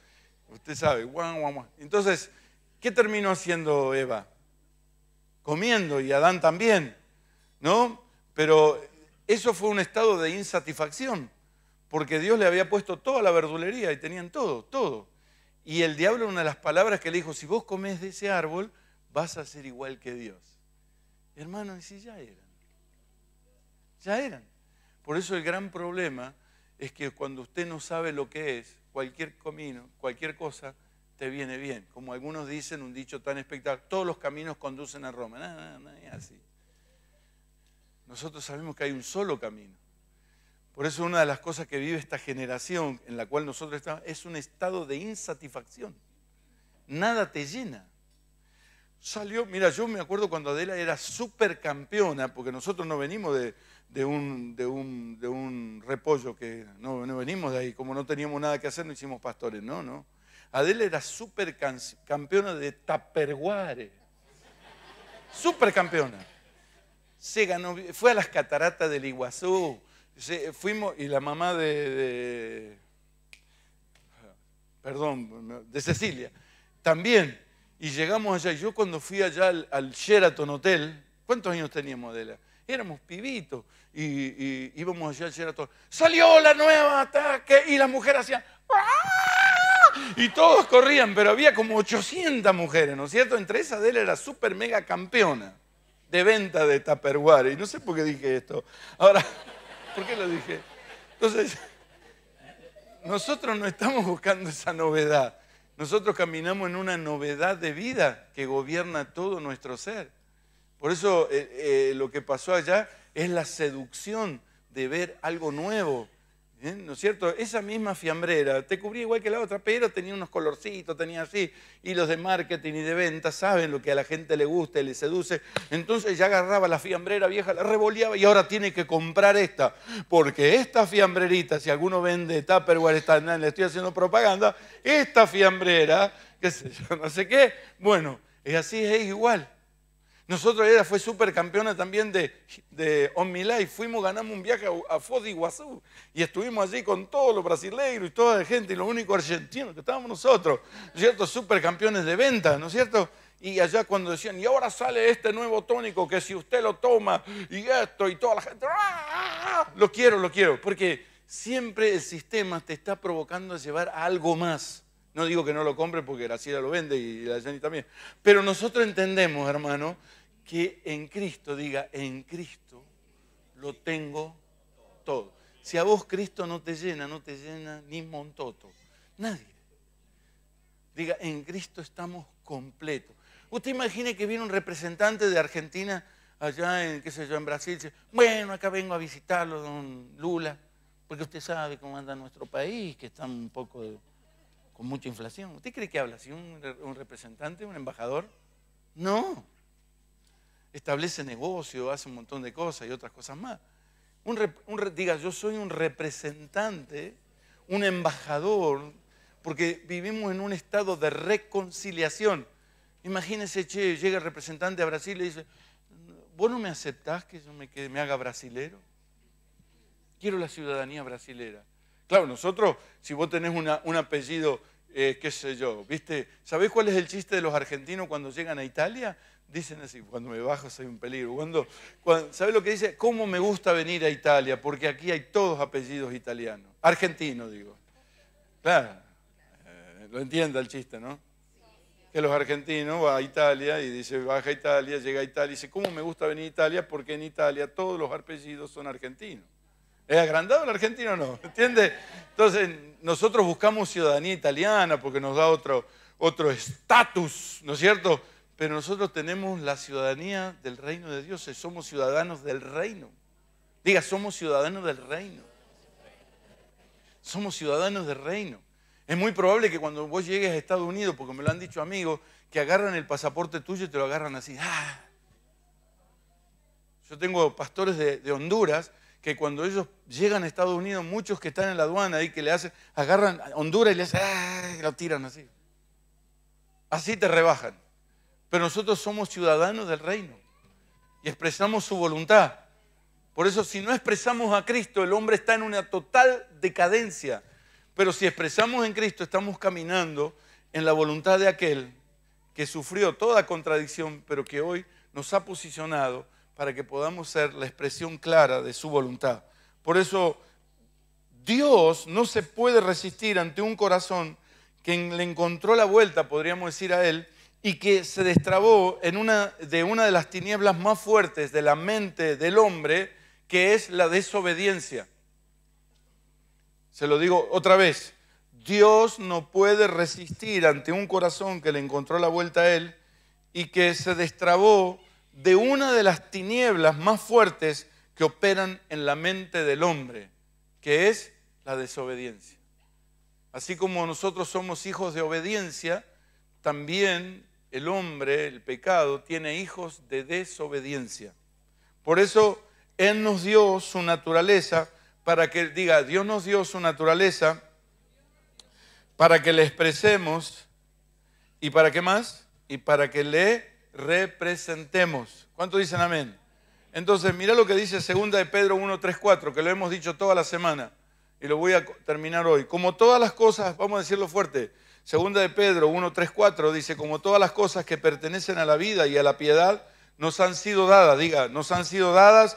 Usted sabe, guau, guau, guau. Entonces, ¿qué terminó haciendo Eva? Comiendo y Adán también, ¿no? Pero eso fue un estado de insatisfacción, porque Dios le había puesto toda la verdulería y tenían todo, todo. Y el diablo, una de las palabras que le dijo, si vos comés de ese árbol, vas a ser igual que Dios. Hermano, y si ya eran. Ya eran. Por eso el gran problema es que cuando usted no sabe lo que es, cualquier camino, cualquier cosa, te viene bien. Como algunos dicen, un dicho tan espectacular, todos los caminos conducen a Roma. No, no, no, no, así. Nosotros sabemos que hay un solo camino. Por eso una de las cosas que vive esta generación en la cual nosotros estamos es un estado de insatisfacción. Nada te llena. Salió, mira, yo me acuerdo cuando Adela era supercampeona, porque nosotros no venimos de, un, repollo que no, venimos de ahí, como no teníamos nada que hacer, no hicimos pastores, no, no. Adela era supercampeona de taperguare, Supercampeona. Se ganó, fue a las cataratas del Iguazú, fuimos, y la mamá de, perdón, de Cecilia, también. Y llegamos allá, y yo cuando fui allá al, Sheraton Hotel, ¿cuántos años teníamos de Éramos pibitos y, íbamos allá al Sheraton. Salió la nueva ataque y las mujeres hacían... ¡Ah! Y todos corrían, pero había como 800 mujeres, ¿no es cierto? Entre esas de era súper mega campeona de venta de Tupperware. Y no sé por qué dije esto. Ahora... ¿Por qué lo dije? Entonces, [laughs] nosotros no estamos buscando esa novedad. Nosotros caminamos en una novedad de vida que gobierna todo nuestro ser. Por eso eh, eh, lo que pasó allá es la seducción de ver algo nuevo, ¿Eh? ¿No es cierto? Esa misma fiambrera te cubría igual que la otra, pero tenía unos colorcitos, tenía así. Y los de marketing y de venta saben lo que a la gente le gusta y le seduce. Entonces ya agarraba la fiambrera vieja, la revoleaba y ahora tiene que comprar esta. Porque esta fiambrerita, si alguno vende Tupperware, está, le estoy haciendo propaganda, esta fiambrera, que sé yo, no sé qué, bueno, es así, es igual. Nosotros ella fue supercampeona también de, de y Fuimos, ganamos un viaje a, fodi Foz Y estuvimos allí con todos los brasileiros y toda la gente. Y lo único argentino que estábamos nosotros. ¿No es cierto? Supercampeones de venta, ¿no es cierto? Y allá cuando decían, y ahora sale este nuevo tónico que si usted lo toma y esto y toda la gente, ¡ah, ah, ah!". lo quiero, lo quiero. Porque siempre el sistema te está provocando a llevar algo más. No digo que no lo compre porque la Sierra lo vende y la Jenny también. Pero nosotros entendemos, hermano, que en Cristo, diga, en Cristo lo tengo todo. Si a vos Cristo no te llena, no te llena ni Montoto, nadie. Diga, en Cristo estamos completos. Usted imagine que viene un representante de Argentina allá en, qué sé yo, en Brasil, dice, bueno, acá vengo a visitarlo, don Lula, porque usted sabe cómo anda nuestro país, que está un poco con mucha inflación. ¿Usted cree que habla así un, un representante, un embajador? No, establece negocio, hace un montón de cosas y otras cosas más. Un, diga, yo soy un representante, un embajador, porque vivimos en un estado de reconciliación. Imagínese, che, llega el representante a Brasil y dice, ¿vos no me aceptás que yo me, haga brasilero? Quiero la ciudadanía brasilera. Claro, nosotros, si vos tenés un apellido, eh, qué sé yo, ¿viste? ¿Sabés cuál es el chiste de los argentinos cuando llegan a Italia? Dicen así, cuando me bajo soy un peligro. Cuando, cuando ¿Sabes lo que dice? ¿Cómo me gusta venir a Italia? Porque aquí hay todos apellidos italianos. Argentino, digo. Claro, eh, lo entienda el chiste, ¿no? Que los argentinos van a Italia y dice, baja a Italia, llega a Italia y dice, ¿cómo me gusta venir a Italia? Porque en Italia todos los apellidos son argentinos. ¿Es agrandado el argentino o no? [laughs] ¿Entiende? Entonces, nosotros buscamos ciudadanía italiana porque nos da otro estatus, ¿no es cierto? Pero nosotros tenemos la ciudadanía del reino de Dios, eh, somos ciudadanos del reino. Diga, somos ciudadanos del reino. Somos ciudadanos del reino. Es muy probable que cuando vos llegues a Estados Unidos, porque me lo han dicho amigos, que agarran el pasaporte tuyo y te lo agarran así. ¡Ah! Yo tengo pastores de, Honduras que cuando ellos llegan a Estados Unidos, muchos que están en la aduana y que le hacen, agarran Honduras y le hacen, ¡ah! lo tiran así. Así te rebajan. Pero nosotros somos ciudadanos del reino y expresamos su voluntad. Por eso si no expresamos a Cristo, el hombre está en una total decadencia. Pero si expresamos en Cristo, estamos caminando en la voluntad de aquel que sufrió toda contradicción, pero que hoy nos ha posicionado para que podamos ser la expresión clara de su voluntad. Por eso Dios no se puede resistir ante un corazón que le encontró la vuelta, podríamos decir a él, y que se destrabó en una, de una de las tinieblas más fuertes de la mente del hombre, que es la desobediencia. Se lo digo otra vez, Dios no puede resistir ante un corazón que le encontró la vuelta a él y que se destrabó de una de las tinieblas más fuertes que operan en la mente del hombre, que es la desobediencia. Así como nosotros somos hijos de obediencia, también el hombre, el pecado, tiene hijos de desobediencia. Por eso Él nos dio su naturaleza para que, diga, Dios nos dio su naturaleza para que le expresemos y para qué más? Y para que le representemos. ¿Cuánto dicen amén? Entonces, mira lo que dice 2 de Pedro 1, 3, 4, que lo hemos dicho toda la semana y lo voy a terminar hoy. Como todas las cosas, vamos a decirlo fuerte, Segunda de Pedro 1.3.4 dice, como todas las cosas que pertenecen a la vida y a la piedad nos han sido dadas, diga, nos han sido dadas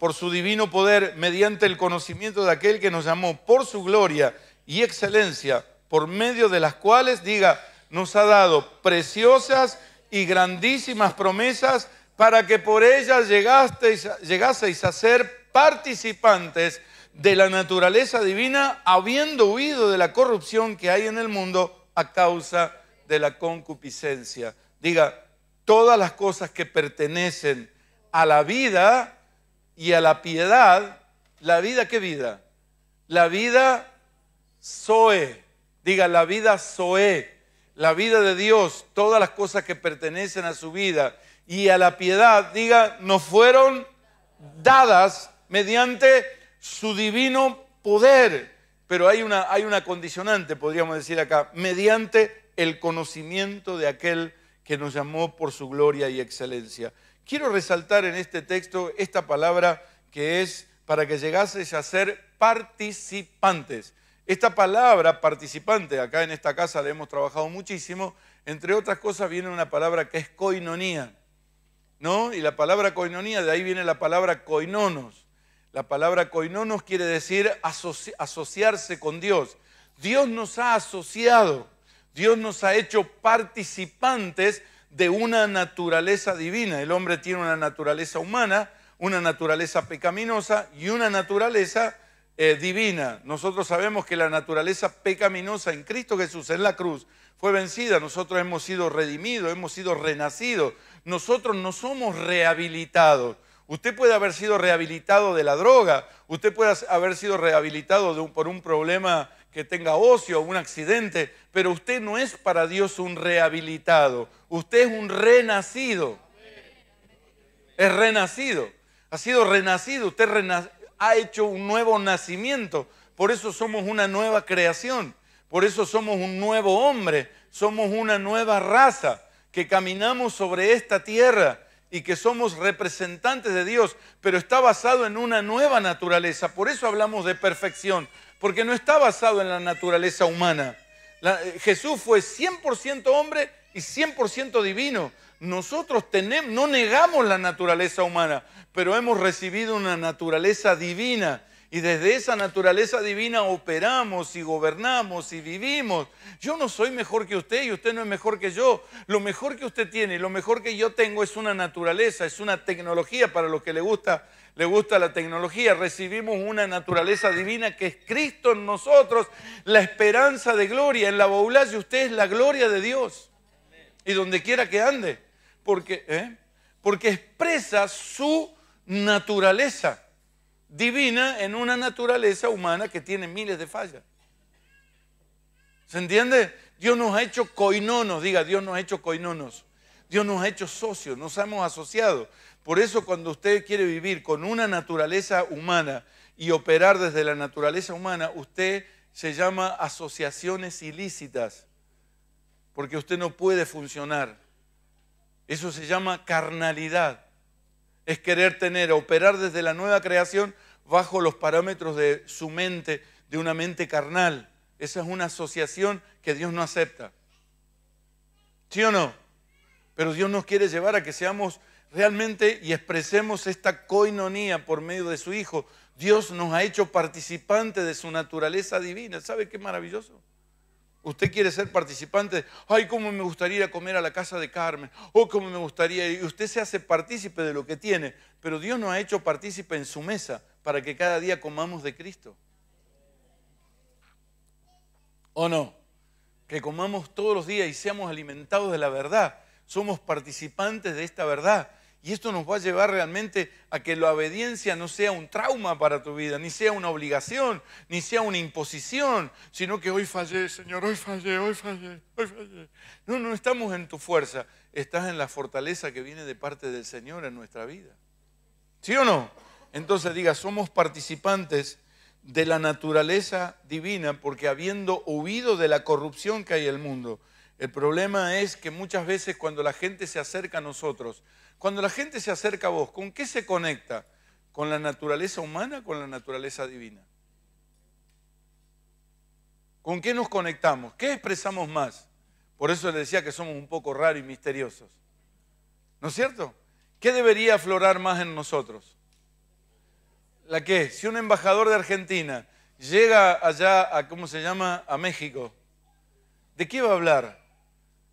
por su divino poder mediante el conocimiento de aquel que nos llamó por su gloria y excelencia, por medio de las cuales, diga, nos ha dado preciosas y grandísimas promesas para que por ellas llegasteis, llegaseis a ser participantes de la naturaleza divina, habiendo huido de la corrupción que hay en el mundo a causa de la concupiscencia. Diga, todas las cosas que pertenecen a la vida y a la piedad, la vida, ¿qué vida? La vida Zoe, diga, la vida Zoe, la vida de Dios, todas las cosas que pertenecen a su vida y a la piedad, diga, nos fueron dadas mediante su divino poder. Pero hay una, hay condicionante, podríamos decir acá, mediante el conocimiento de aquel que nos llamó por su gloria y excelencia. Quiero resaltar en este texto esta palabra que es para que llegases a ser participantes. Esta palabra participante, acá en esta casa la hemos trabajado muchísimo, entre otras cosas viene una palabra que es coinonía, ¿no? Y la palabra coinonía, de ahí viene la palabra coinonos. La palabra nos quiere decir asociarse con Dios. Dios nos ha asociado, Dios nos ha hecho participantes de una naturaleza divina. El hombre tiene una naturaleza humana, una naturaleza pecaminosa y una naturaleza eh, divina. Nosotros sabemos que la naturaleza pecaminosa en Cristo Jesús, en la cruz, fue vencida. Nosotros hemos sido redimidos, hemos sido renacidos. Nosotros no somos rehabilitados Usted puede haber sido rehabilitado de la droga, usted puede haber sido rehabilitado por un problema que tenga ocio, un accidente, pero usted no es para Dios un rehabilitado, usted es un renacido. Es renacido, ha sido renacido, usted ha hecho un nuevo nacimiento, por eso somos una nueva creación, por eso somos un nuevo hombre, somos una nueva raza que caminamos sobre esta tierra y que somos representantes de Dios, pero está basado en una nueva naturaleza. Por eso hablamos de perfección, porque no está basado en la naturaleza humana. Eh, Jesús fue 100% hombre y 100% divino. Nosotros tenemos, no negamos la naturaleza humana, pero hemos recibido una naturaleza divina y desde esa naturaleza divina operamos y gobernamos y vivimos. Yo no soy mejor que usted y usted no es mejor que yo. Lo mejor que usted tiene y lo mejor que yo tengo es una naturaleza, es una tecnología para los que le gusta, le gusta la tecnología. Recibimos una naturaleza divina que es Cristo en nosotros, la esperanza de gloria. En la y usted es la gloria de Dios. Y donde quiera que ande, porque, ¿eh? porque expresa su naturaleza divina en una naturaleza humana que tiene miles de fallas. ¿Se entiende? Dios nos ha hecho coinonos, diga, Dios nos ha hecho coinonos. Dios nos ha hecho socios, nos hemos asociado. Por eso cuando usted quiere vivir con una naturaleza humana y operar desde la naturaleza humana, usted se llama asociaciones ilícitas, porque usted no puede funcionar. Eso se llama carnalidad es querer tener, operar desde la nueva creación bajo los parámetros de su mente, de una mente carnal. Esa es una asociación que Dios no acepta. ¿Sí o no? Pero Dios nos quiere llevar a que seamos realmente y expresemos esta coinonía por medio de su Hijo. Dios nos ha hecho participantes de su naturaleza divina. ¿Sabe qué maravilloso? Usted quiere ser participante. Ay, cómo me gustaría ir a comer a la casa de Carmen. Oh, cómo me gustaría. Y usted se hace partícipe de lo que tiene. Pero Dios no ha hecho partícipe en su mesa para que cada día comamos de Cristo. ¿O no? Que comamos todos los días y seamos alimentados de la verdad. Somos participantes de esta verdad. Y esto nos va a llevar realmente a que la obediencia no sea un trauma para tu vida, ni sea una obligación, ni sea una imposición, sino que hoy fallé, Señor, hoy fallé, hoy fallé, hoy fallé. No, no estamos en tu fuerza, estás en la fortaleza que viene de parte del Señor en nuestra vida. ¿Sí o no? Entonces diga, somos participantes de la naturaleza divina porque habiendo huido de la corrupción que hay en el mundo, el problema es que muchas veces cuando la gente se acerca a nosotros, cuando la gente se acerca a vos, ¿con qué se conecta? ¿Con la naturaleza humana, con la naturaleza divina? ¿Con qué nos conectamos? ¿Qué expresamos más? Por eso les decía que somos un poco raros y misteriosos. ¿No es cierto? ¿Qué debería aflorar más en nosotros? ¿La qué? Si un embajador de Argentina llega allá a, ¿cómo se llama?, a México, ¿de qué va a hablar?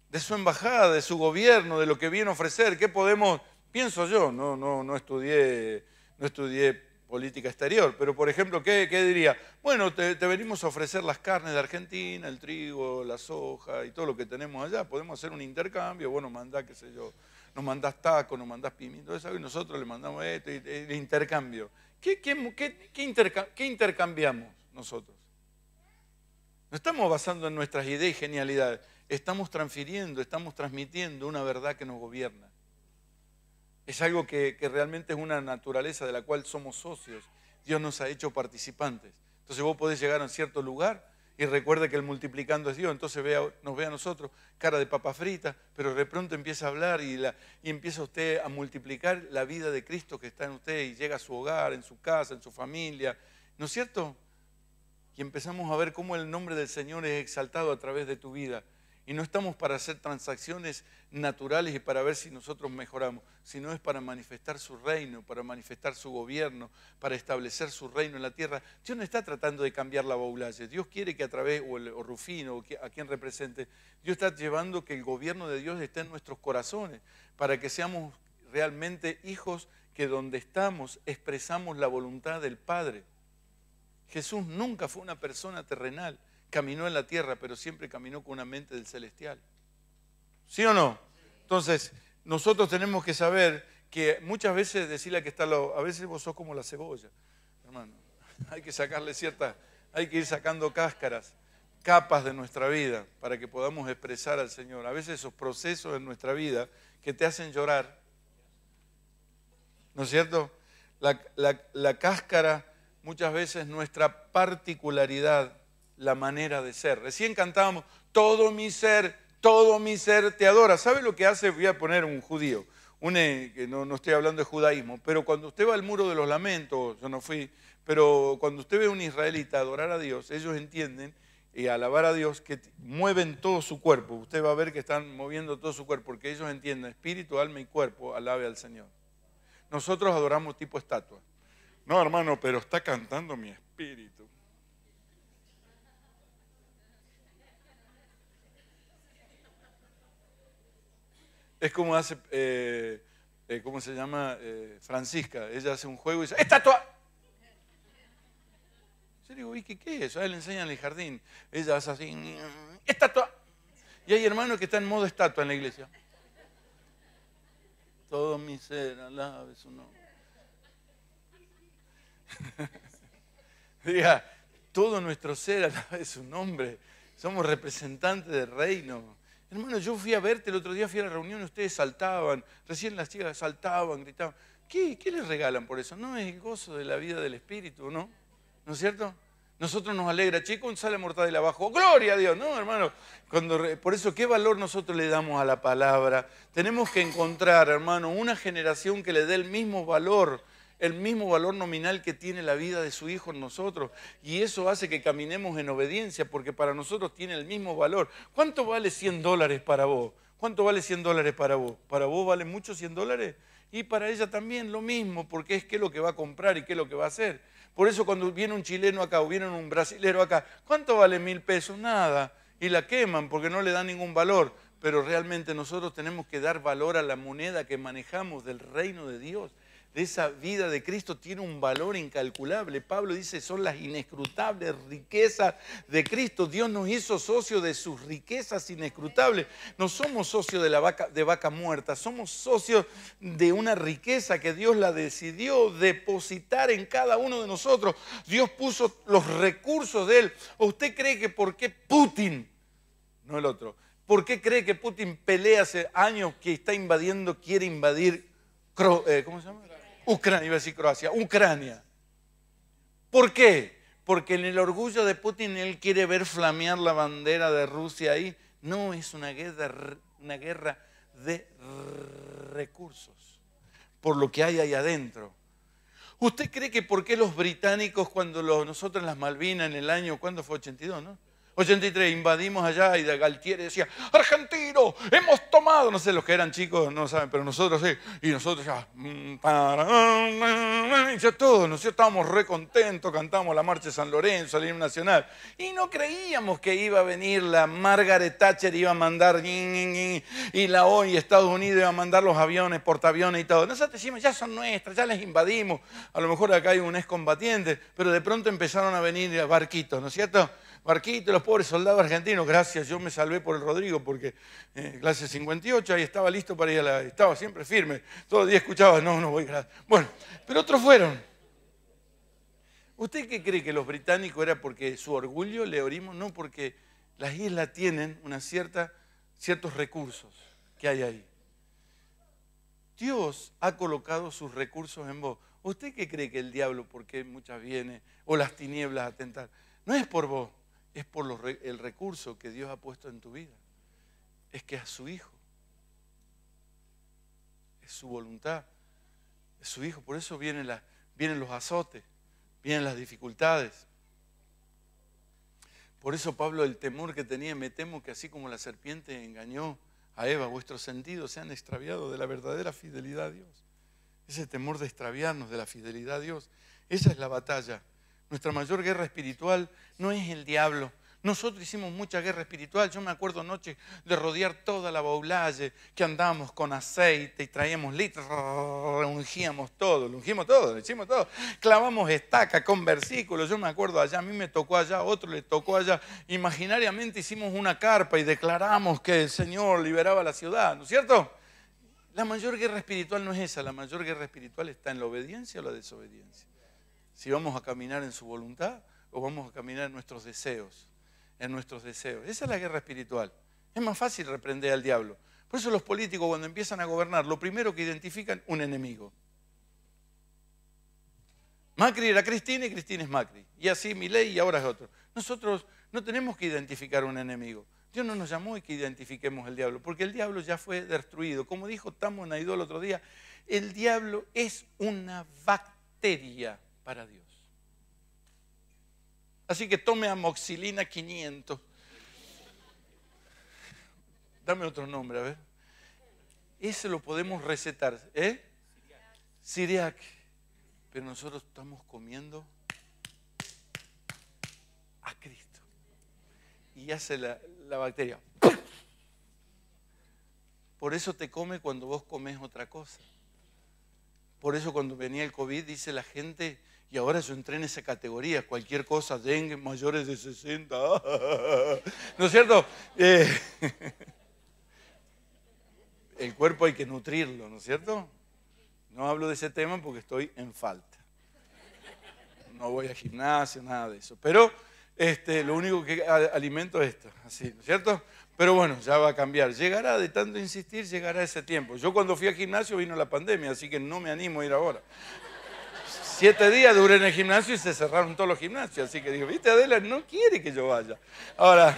de su embajada, de su gobierno, de lo que viene a ofrecer, qué podemos, pienso yo, no, no, no, estudié, no estudié política exterior, pero por ejemplo, ¿qué, diría? Bueno, te, venimos a ofrecer las carnes de Argentina, el trigo, la soja y todo lo que tenemos allá, podemos hacer un intercambio, bueno, mandás, qué sé yo, nos mandás taco, nos mandás pimiento, y nosotros le mandamos esto, y, el intercambio. ¿Qué, qué, qué intercambiamos nosotros? No estamos basando en nuestras ideas y genialidades estamos transfiriendo, estamos transmitiendo una verdad que nos gobierna. Es algo que, realmente es una naturaleza de la cual somos socios. Dios nos ha hecho participantes. Entonces vos podés llegar a un cierto lugar y recuerda que el multiplicando es Dios. Entonces nos ve a nosotros cara de papa frita, pero de pronto empieza a hablar y, y empieza usted a multiplicar la vida de Cristo que está en usted y llega a su hogar, en su casa, en su familia. ¿No es cierto? Y empezamos a ver cómo el nombre del Señor es exaltado a través de tu vida y no estamos para hacer transacciones naturales y para ver si nosotros mejoramos, sino es para manifestar su reino, para manifestar su gobierno, para establecer su reino en la tierra. Dios no está tratando de cambiar la baulalle. Dios quiere que a través, o, o Rufino, o a quien represente, Dios está llevando que el gobierno de Dios esté en nuestros corazones, para que seamos realmente hijos que donde estamos expresamos la voluntad del Padre. Jesús nunca fue una persona terrenal. Caminó en la tierra, pero siempre caminó con una mente del celestial. ¿Sí o no? Entonces, nosotros tenemos que saber que muchas veces decirle que está lo, a veces vos sos como la cebolla, hermano. [laughs] Hay que sacarle ciertas, hay que ir sacando cáscaras, capas de nuestra vida para que podamos expresar al Señor. A veces esos procesos en nuestra vida que te hacen llorar, ¿no es cierto? La, la cáscara, muchas veces nuestra particularidad la manera de ser. Recién cantábamos, todo mi ser, todo mi ser te adora. ¿Sabe lo que hace? Voy a poner un judío, eh, que no, no, estoy hablando de judaísmo, pero cuando usted va al muro de los lamentos, yo no fui, pero cuando usted ve a un israelita adorar a Dios, ellos entienden y alabar a Dios que mueven todo su cuerpo. Usted va a ver que están moviendo todo su cuerpo, porque ellos entienden, espíritu, alma y cuerpo, alabe al Señor. Nosotros adoramos tipo estatua. No, hermano, pero está cantando mi espíritu. Es como hace, eh, eh, ¿cómo se llama? Eh, Francisca. Ella hace un juego y dice, ¡estatua! Yo digo, ¿y qué, es eso? A le enseñan en el jardín. Ella hace así, ¡estatua! Y hay hermanos que están en modo estatua en la iglesia. Todo mi ser, alabe su nombre. [laughs] Diga, todo nuestro ser alabe su nombre. Somos representantes del reino. Hermano, yo fui a verte, el otro día fui a la reunión, ustedes saltaban, recién las chicas saltaban, gritaban. ¿Qué, ¿Qué, les regalan por eso? No es el gozo de la vida del Espíritu, ¿no? ¿No es cierto? Nosotros nos alegra, chico, un sale la abajo. ¡Gloria a Dios! No, hermano. Cuando, por eso, ¿qué valor nosotros le damos a la palabra? Tenemos que encontrar, hermano, una generación que le dé el mismo valor el mismo valor nominal que tiene la vida de su Hijo en nosotros. Y eso hace que caminemos en obediencia, porque para nosotros tiene el mismo valor. ¿Cuánto vale 100 dólares para vos? ¿Cuánto vale 100 dólares para vos? ¿Para vos vale mucho 100 dólares? Y para ella también lo mismo, porque es qué es lo que va a comprar y qué es lo que va a hacer. Por eso cuando viene un chileno acá o viene un brasilero acá, ¿cuánto vale mil pesos? Nada. Y la queman porque no le dan ningún valor. Pero realmente nosotros tenemos que dar valor a la moneda que manejamos del reino de Dios esa vida de Cristo tiene un valor incalculable. Pablo dice, son las inescrutables riquezas de Cristo. Dios nos hizo socios de sus riquezas inescrutables. No somos socios de la vaca, de vaca muerta, somos socios de una riqueza que Dios la decidió depositar en cada uno de nosotros. Dios puso los recursos de él. usted cree que por qué Putin, no el otro, por qué cree que Putin pelea hace años que está invadiendo, quiere invadir eh, ¿cómo se llama? Ucrania, iba a decir Croacia, Ucrania. ¿Por qué? Porque en el orgullo de Putin él quiere ver flamear la bandera de Rusia ahí. No, es una guerra, una guerra de recursos, por lo que hay ahí adentro. ¿Usted cree que por qué los británicos, cuando los, nosotros en las Malvinas en el año, cuando fue 82, no? 83, invadimos allá y de Galtieri decía, argentino, hemos tomado, no sé, los que eran chicos no saben, pero nosotros sí, y nosotros ya, mm, mm, mm, ya todo, nosotros estábamos re contentos, cantamos la marcha de San Lorenzo, el himno nacional, y no creíamos que iba a venir la Margaret Thatcher, iba a mandar, y la Oi Estados Unidos iba a mandar los aviones, portaaviones y todo. Nosotros decimos, ya son nuestras, ya les invadimos, a lo mejor acá hay un excombatiente, pero de pronto empezaron a venir barquitos, ¿no es cierto? Barquito, los pobres soldados argentinos, gracias, yo me salvé por el Rodrigo porque eh, clase 58 ahí estaba listo para ir a la... Estaba siempre firme, todo el día escuchaba, no, no voy, Bueno, pero otros fueron. ¿Usted qué cree que los británicos era porque su orgullo le orimos? No, porque las islas tienen una cierta, ciertos recursos que hay ahí. Dios ha colocado sus recursos en vos. ¿Usted qué cree que el diablo, por qué muchas viene, o las tinieblas a tentar. No es por vos es por el recurso que Dios ha puesto en tu vida. Es que es su hijo. Es su voluntad. Es su hijo. Por eso vienen, vienen los azotes, vienen las dificultades. Por eso Pablo el temor que tenía, me temo que así como la serpiente engañó a Eva, vuestros sentidos se han extraviado de la verdadera fidelidad a Dios. Ese temor de extraviarnos de la fidelidad a Dios. Esa es la batalla nuestra mayor guerra espiritual no es el diablo. Nosotros hicimos mucha guerra espiritual. Yo me acuerdo noche de rodear toda la baulalle que andamos con aceite y traíamos litros, ungíamos todo, lo ungimos todo, lo hicimos todo. Clavamos estaca con versículos. Yo me acuerdo allá, a mí me tocó allá, a otro le tocó allá. Imaginariamente hicimos una carpa y declaramos que el Señor liberaba la ciudad, ¿no es cierto? La mayor guerra espiritual no es esa, la mayor guerra espiritual está en la obediencia o la desobediencia si vamos a caminar en su voluntad o vamos a caminar en nuestros deseos, en nuestros deseos. Esa es la guerra espiritual. Es más fácil reprender al diablo. Por eso los políticos cuando empiezan a gobernar, lo primero que identifican, un enemigo. Macri era Cristina y Cristina es Macri. Y así mi ley y ahora es otro. Nosotros no tenemos que identificar un enemigo. Dios no nos llamó y que identifiquemos el diablo, porque el diablo ya fue destruido. Como dijo Tamo Naidó el otro día, el diablo es una bacteria para Dios. Así que tome amoxilina 500. Dame otro nombre, a ver. Ese lo podemos recetar, ¿eh? Siriac. Pero nosotros estamos comiendo a Cristo. Y hace la, la bacteria. Por eso te come cuando vos comes otra cosa. Por eso cuando venía el COVID, dice la gente, y ahora yo entré en esa categoría, cualquier cosa, dengue, mayores de 60. ¿No es cierto? Eh, [laughs] el cuerpo hay que nutrirlo, ¿no es cierto? No hablo de ese tema porque estoy en falta. No voy a gimnasio, nada de eso. Pero este, lo único que alimento es esto, ¿no es cierto? Pero bueno, ya va a cambiar. Llegará, de tanto insistir, llegará ese tiempo. Yo cuando fui al gimnasio vino la pandemia, así que no me animo a ir ahora. Siete días duré en el gimnasio y se cerraron todos los gimnasios. Así que dijo, viste, Adela no quiere que yo vaya. Ahora,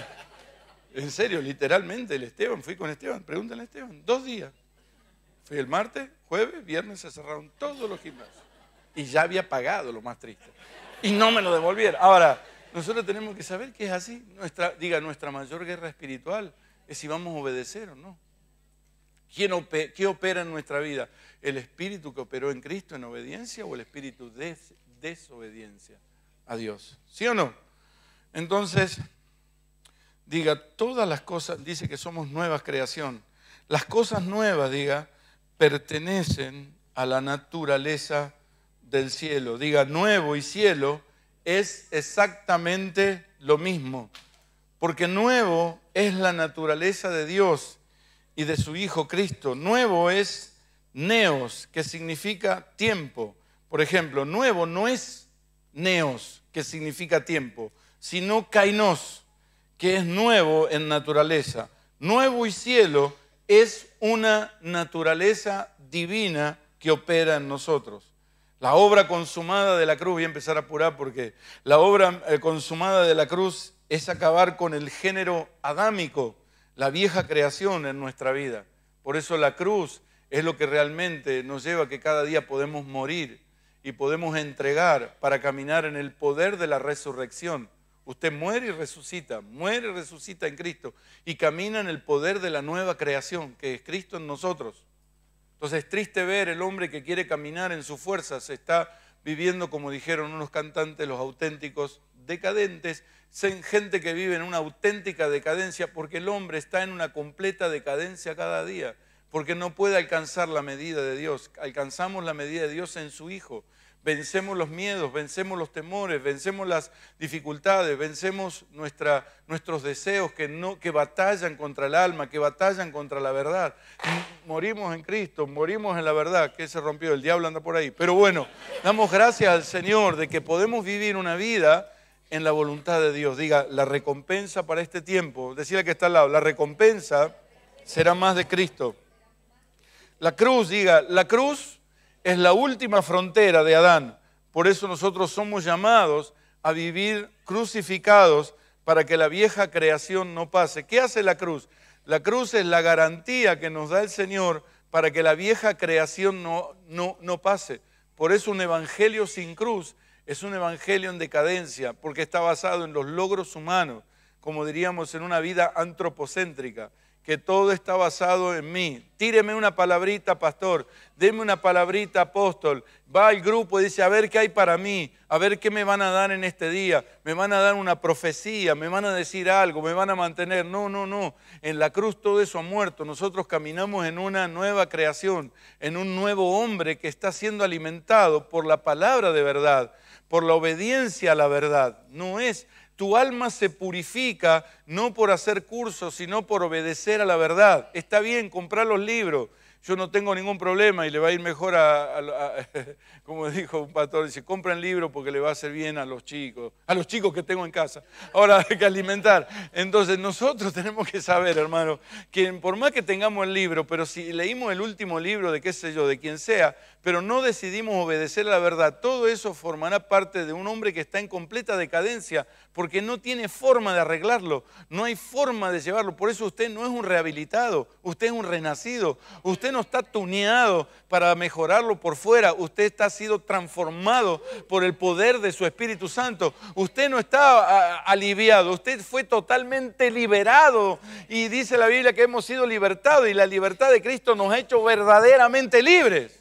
en serio, literalmente, el Esteban, fui con Esteban, pregúntale a Esteban, dos días. Fui el martes, jueves, viernes, se cerraron todos los gimnasios. Y ya había pagado, lo más triste. Y no me lo devolvieron. Ahora, nosotros tenemos que saber que es así. Nuestra, diga, nuestra mayor guerra espiritual es si vamos a obedecer o no. ¿Qué opera en nuestra vida? ¿El espíritu que operó en Cristo en obediencia o el espíritu de desobediencia a Dios? ¿Sí o no? Entonces, diga, todas las cosas, dice que somos nueva creación. Las cosas nuevas, diga, pertenecen a la naturaleza del cielo. Diga, nuevo y cielo es exactamente lo mismo, porque nuevo es la naturaleza de Dios y de su Hijo Cristo. Nuevo es neos, que significa tiempo. Por ejemplo, nuevo no es neos, que significa tiempo, sino kainos, que es nuevo en naturaleza. Nuevo y cielo es una naturaleza divina que opera en nosotros. La obra consumada de la cruz, voy a empezar a apurar porque la obra eh, consumada de la cruz es acabar con el género adámico la vieja creación en nuestra vida. Por eso la cruz es lo que realmente nos lleva a que cada día podemos morir y podemos entregar para caminar en el poder de la resurrección. Usted muere y resucita, muere y resucita en Cristo y camina en el poder de la nueva creación, que es Cristo en nosotros. Entonces es triste ver el hombre que quiere caminar en su fuerza, se está viviendo, como dijeron unos cantantes, los auténticos decadentes, gente que vive en una auténtica decadencia porque el hombre está en una completa decadencia cada día, porque no puede alcanzar la medida de Dios. Alcanzamos la medida de Dios en su Hijo. Vencemos los miedos, vencemos los temores, vencemos las dificultades, vencemos nuestra, nuestros deseos que, no, que batallan contra el alma, que batallan contra la verdad. Morimos en Cristo, morimos en la verdad, que se rompió, el diablo anda por ahí. Pero bueno, damos gracias al Señor de que podemos vivir una vida en la voluntad de Dios. Diga, la recompensa para este tiempo, decía que está al lado, la recompensa será más de Cristo. La cruz, diga, la cruz es la última frontera de Adán. Por eso nosotros somos llamados a vivir crucificados para que la vieja creación no pase. ¿Qué hace la cruz? La cruz es la garantía que nos da el Señor para que la vieja creación no, no, no pase. Por eso un evangelio sin cruz es un evangelio en decadencia porque está basado en los logros humanos, como diríamos en una vida antropocéntrica, que todo está basado en mí. Tíreme una palabrita, pastor, deme una palabrita, apóstol. Va al grupo y dice, a ver qué hay para mí, a ver qué me van a dar en este día. Me van a dar una profecía, me van a decir algo, me van a mantener. No, no, no. En la cruz todo eso ha muerto. Nosotros caminamos en una nueva creación, en un nuevo hombre que está siendo alimentado por la palabra de verdad por la obediencia a la verdad. No es, tu alma se purifica no por hacer cursos, sino por obedecer a la verdad. Está bien, comprar los libros. Yo no tengo ningún problema y le va a ir mejor a, [laughs] como dijo un pastor, dice, compren libro porque le va a hacer bien a los chicos, a los chicos que tengo en casa. Ahora hay que alimentar. Entonces nosotros [laughs] tenemos que saber, hermano, que por más que tengamos el libro, pero si leímos el último libro de qué sé yo, de quien sea, pero no decidimos obedecer a la verdad, todo eso formará parte de un hombre que está en completa decadencia, porque no tiene forma de arreglarlo, no hay forma de llevarlo. Por eso usted no es un rehabilitado, usted es un renacido, usted no está tuneado para mejorarlo por fuera, usted está sido transformado por el poder de su Espíritu Santo, usted no está ah, aliviado, usted fue totalmente liberado y dice la Biblia que hemos sido libertados y la libertad de Cristo nos ha hecho verdaderamente libres.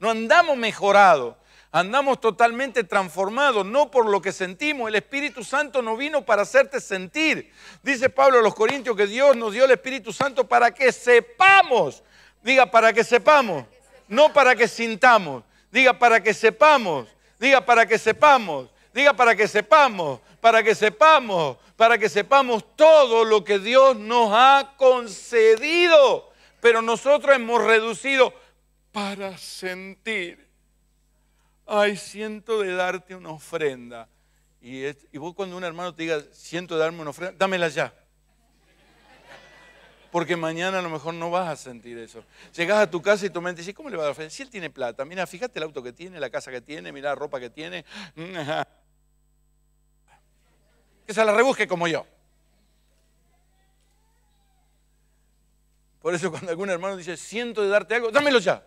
No andamos mejorados, andamos totalmente transformados, no por lo que sentimos. El Espíritu Santo no vino para hacerte sentir. Dice Pablo a los Corintios que Dios nos dio el Espíritu Santo para que sepamos. Diga, para que sepamos, no para que sintamos. Diga, para que sepamos. Diga, para que sepamos. Diga para que sepamos, para que sepamos, para que sepamos todo lo que Dios nos ha concedido. Pero nosotros hemos reducido para sentir. Ay, siento de darte una ofrenda. Y, vos cuando un hermano te diga, siento de darme una ofrenda, dámela ya. Porque mañana a lo mejor no vas a sentir eso. llegas a tu casa y tu mente dice, ¿cómo le va a dar ofrenda? Si él tiene plata, mira, fíjate el auto que tiene, la casa que tiene, mira la ropa que tiene. Que se la rebusque como yo. Por eso cuando algún hermano dice, siento de darte algo, dámelo ya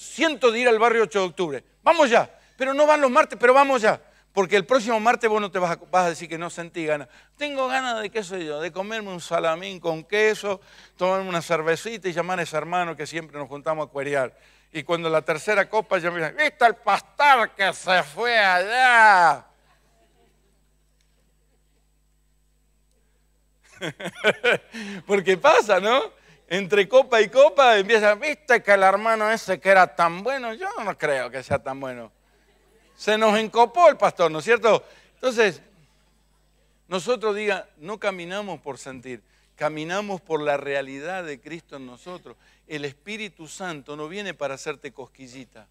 siento de ir al barrio 8 de octubre. Vamos ya. Pero no van los martes, pero vamos ya. Porque el próximo martes vos no te vas a, decir que no sentí ganas. Tengo ganas de, qué sé yo, de comerme un salamín con queso, tomarme una cervecita y llamar a ese hermano que siempre nos juntamos a cuerear. Y cuando la tercera copa ya me dicen, ¿viste el pastar que se fue allá? [laughs] Porque pasa, ¿no? entre copa y copa empieza, viste que el hermano ese que era tan bueno, yo no creo que sea tan bueno. Se nos encopó el pastor, ¿no es cierto? Entonces, nosotros diga, no caminamos por sentir, caminamos por la realidad de Cristo en nosotros. El Espíritu Santo no viene para hacerte cosquillita,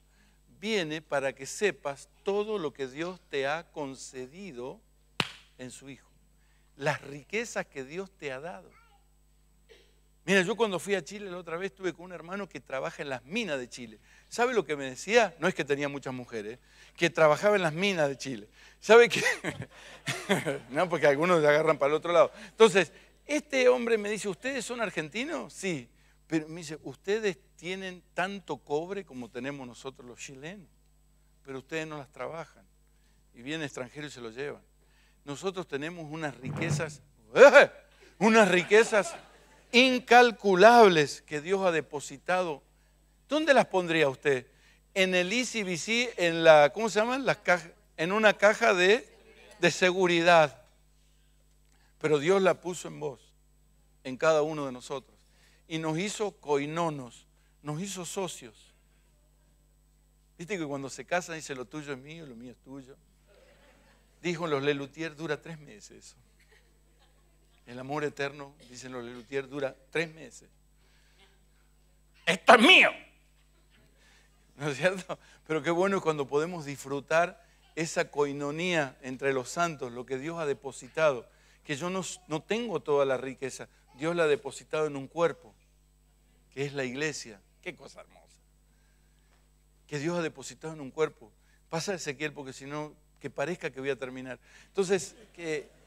viene para que sepas todo lo que Dios te ha concedido en su Hijo, las riquezas que Dios te ha dado. Mira, yo cuando fui a Chile la otra vez estuve con un hermano que trabaja en las minas de Chile. ¿Sabe lo que me decía? No es que tenía muchas mujeres, que trabajaba en las minas de Chile. ¿Sabe qué? [laughs] no, porque algunos se agarran para el otro lado. Entonces, este hombre me dice, ¿ustedes son argentinos? Sí. Pero me dice, ustedes tienen tanto cobre como tenemos nosotros los chilenos, pero ustedes no las trabajan. Y vienen extranjeros y se lo llevan. Nosotros tenemos unas riquezas, [laughs] unas riquezas incalculables que Dios ha depositado. ¿Dónde las pondría usted? En el ICBC, e en la, ¿cómo se llaman? En, una caja de, de seguridad. Pero Dios la puso en vos, en cada uno de nosotros. Y nos hizo coinonos, nos hizo socios. Viste que cuando se casan dice lo tuyo es mío, lo mío es tuyo. Dijo los Lelutier, dura tres meses eso. El amor eterno, dicen los Lelutier, dura tres meses. Esto es mío. ¿No es cierto? Pero qué bueno cuando podemos disfrutar esa coinonía entre los santos, lo que Dios ha depositado. Que yo no, no tengo toda la riqueza, Dios la ha depositado en un cuerpo, que es la iglesia. Qué cosa hermosa. Que Dios ha depositado en un cuerpo. Pasa Ezequiel porque si no, que parezca que voy a terminar. Entonces, que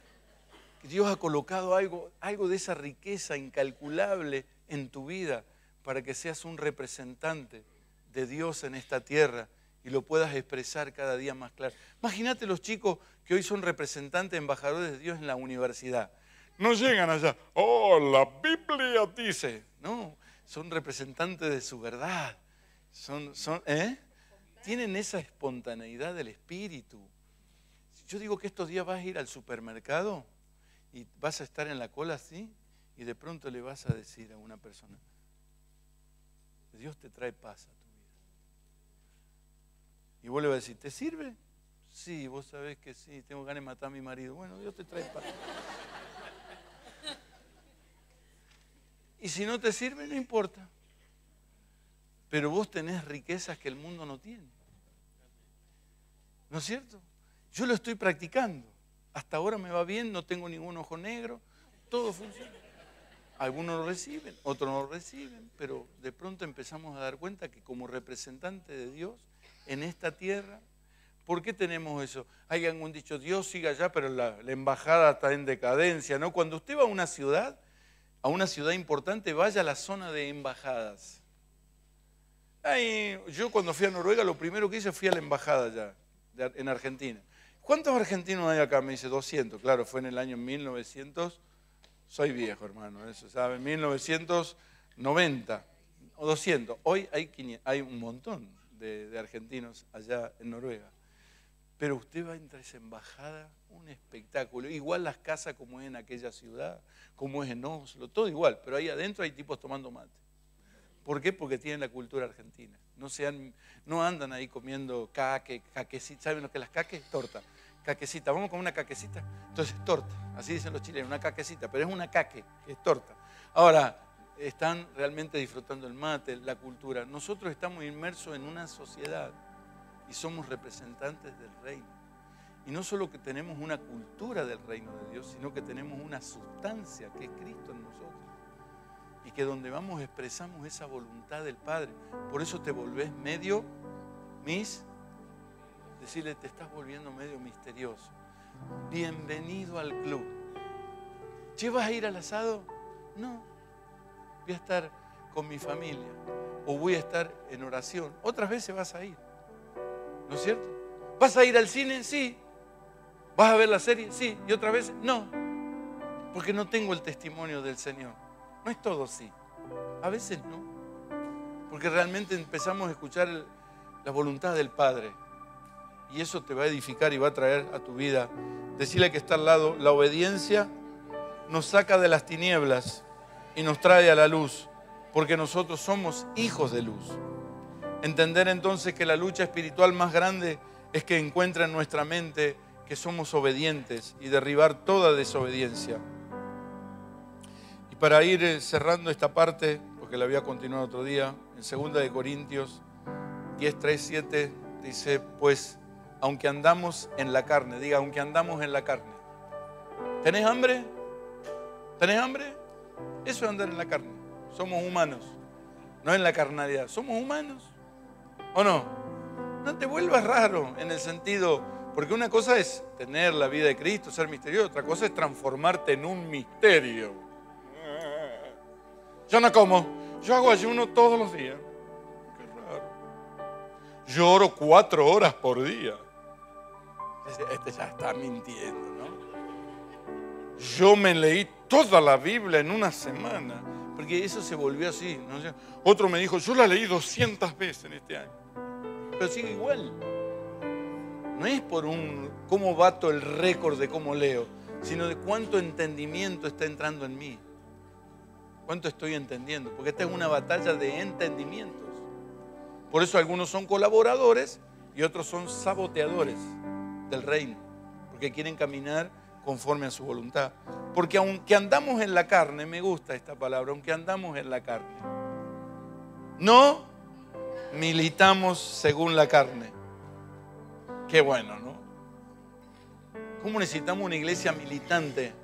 Dios ha colocado algo, algo de esa riqueza incalculable en tu vida para que seas un representante de Dios en esta tierra y lo puedas expresar cada día más claro. Imagínate los chicos que hoy son representantes, embajadores de Dios en la universidad. No llegan allá, oh, la Biblia dice. No, son representantes de su verdad. Son, son, ¿eh? Tienen esa espontaneidad del espíritu. Yo digo que estos días vas a ir al supermercado y vas a estar en la cola así y de pronto le vas a decir a una persona, Dios te trae paz a tu vida. Y vos le vas a decir, ¿te sirve? Sí, vos sabés que sí, tengo ganas de matar a mi marido. Bueno, Dios te trae paz. Y si no te sirve, no importa. Pero vos tenés riquezas que el mundo no tiene. ¿No es cierto? Yo lo estoy practicando. Hasta ahora me va bien, no tengo ningún ojo negro, todo funciona. Algunos lo reciben, otros no lo reciben, pero de pronto empezamos a dar cuenta que como representante de Dios en esta tierra, ¿por qué tenemos eso? Hay algún dicho, Dios siga allá, pero la, embajada está en decadencia, ¿no? Cuando usted va a una ciudad, a una ciudad importante, vaya a la zona de embajadas. yo cuando fui a Noruega, lo primero que hice fui a la embajada ya, en Argentina. ¿Cuántos argentinos hay acá? Me dice 200. Claro, fue en el año 1900. Soy viejo, hermano, eso sabe. 1990 o 200. Hoy hay, un montón de, de argentinos allá en Noruega. Pero usted va a esa embajada, un espectáculo. Igual las casas como es en aquella ciudad, como es en Oslo, todo igual. Pero ahí adentro hay tipos tomando mate. ¿Por qué? Porque tienen la cultura argentina. No, no andan ahí comiendo caque, caquecita. ¿Saben lo que es las caques? Torta. Caquecita. Vamos con una caquecita. Entonces, torta. Así dicen los chilenos, una caquecita. Pero es una caque, es torta. Ahora, están realmente disfrutando el mate, la cultura. Nosotros estamos inmersos en una sociedad y somos representantes del reino. Y no solo que tenemos una cultura del reino de Dios, sino que tenemos una sustancia que es Cristo en nosotros y que donde vamos expresamos esa voluntad del Padre. Por eso te volvés medio mis, decirle, te estás volviendo medio misterioso. Bienvenido al club. ¿Che vas a ir al asado? No. Voy a estar con mi familia o voy a estar en oración. Otras veces vas a ir. ¿No es cierto? ¿Vas a ir al cine? Sí. ¿Vas a ver la serie? Sí. ¿Y otras veces? No. Porque no tengo el testimonio del Señor. No es todo sí. A veces no. Porque realmente empezamos a escuchar la voluntad del Padre. Y eso te va a edificar y va a traer a tu vida. Decirle que está al lado, la obediencia nos saca de las tinieblas y nos trae a la luz, porque nosotros somos hijos de luz. Entender entonces que la lucha espiritual más grande es que encuentra en nuestra mente que somos obedientes y derribar toda desobediencia para ir eh, cerrando esta parte, porque la había continuado continuar otro día, en 2 de Corintios 10, dice, pues aunque andamos en la carne, diga, aunque andamos en la carne. ¿Tenés hambre? ¿Tenés hambre? Eso es andar en la carne. Somos humanos, no en la carnalidad. Somos humanos. ¿O no? No te vuelvas raro en el sentido, porque una cosa es tener la vida de Cristo, ser misterioso, otra cosa es transformarte en un misterio. Yo no como. Yo hago ayuno todos los días. Qué raro. Yo oro cuatro horas por día. Este, este ya está mintiendo, ¿no? Yo me leí toda la Biblia en una semana. Porque eso se volvió así. Otro me dijo, yo la leí 200 veces en este año. Pero sigue igual. No es por un cómo bato el récord de cómo leo, sino de cuánto entendimiento está entrando en mí estoy entendiendo? Porque esta es una batalla de entendimientos. Por eso algunos son colaboradores y otros son saboteadores del reino, porque quieren caminar conforme a su voluntad. Porque aunque andamos en la carne, me gusta esta palabra, aunque andamos en la carne, no militamos según la carne. Qué bueno, ¿no? ¿Cómo necesitamos una iglesia militante?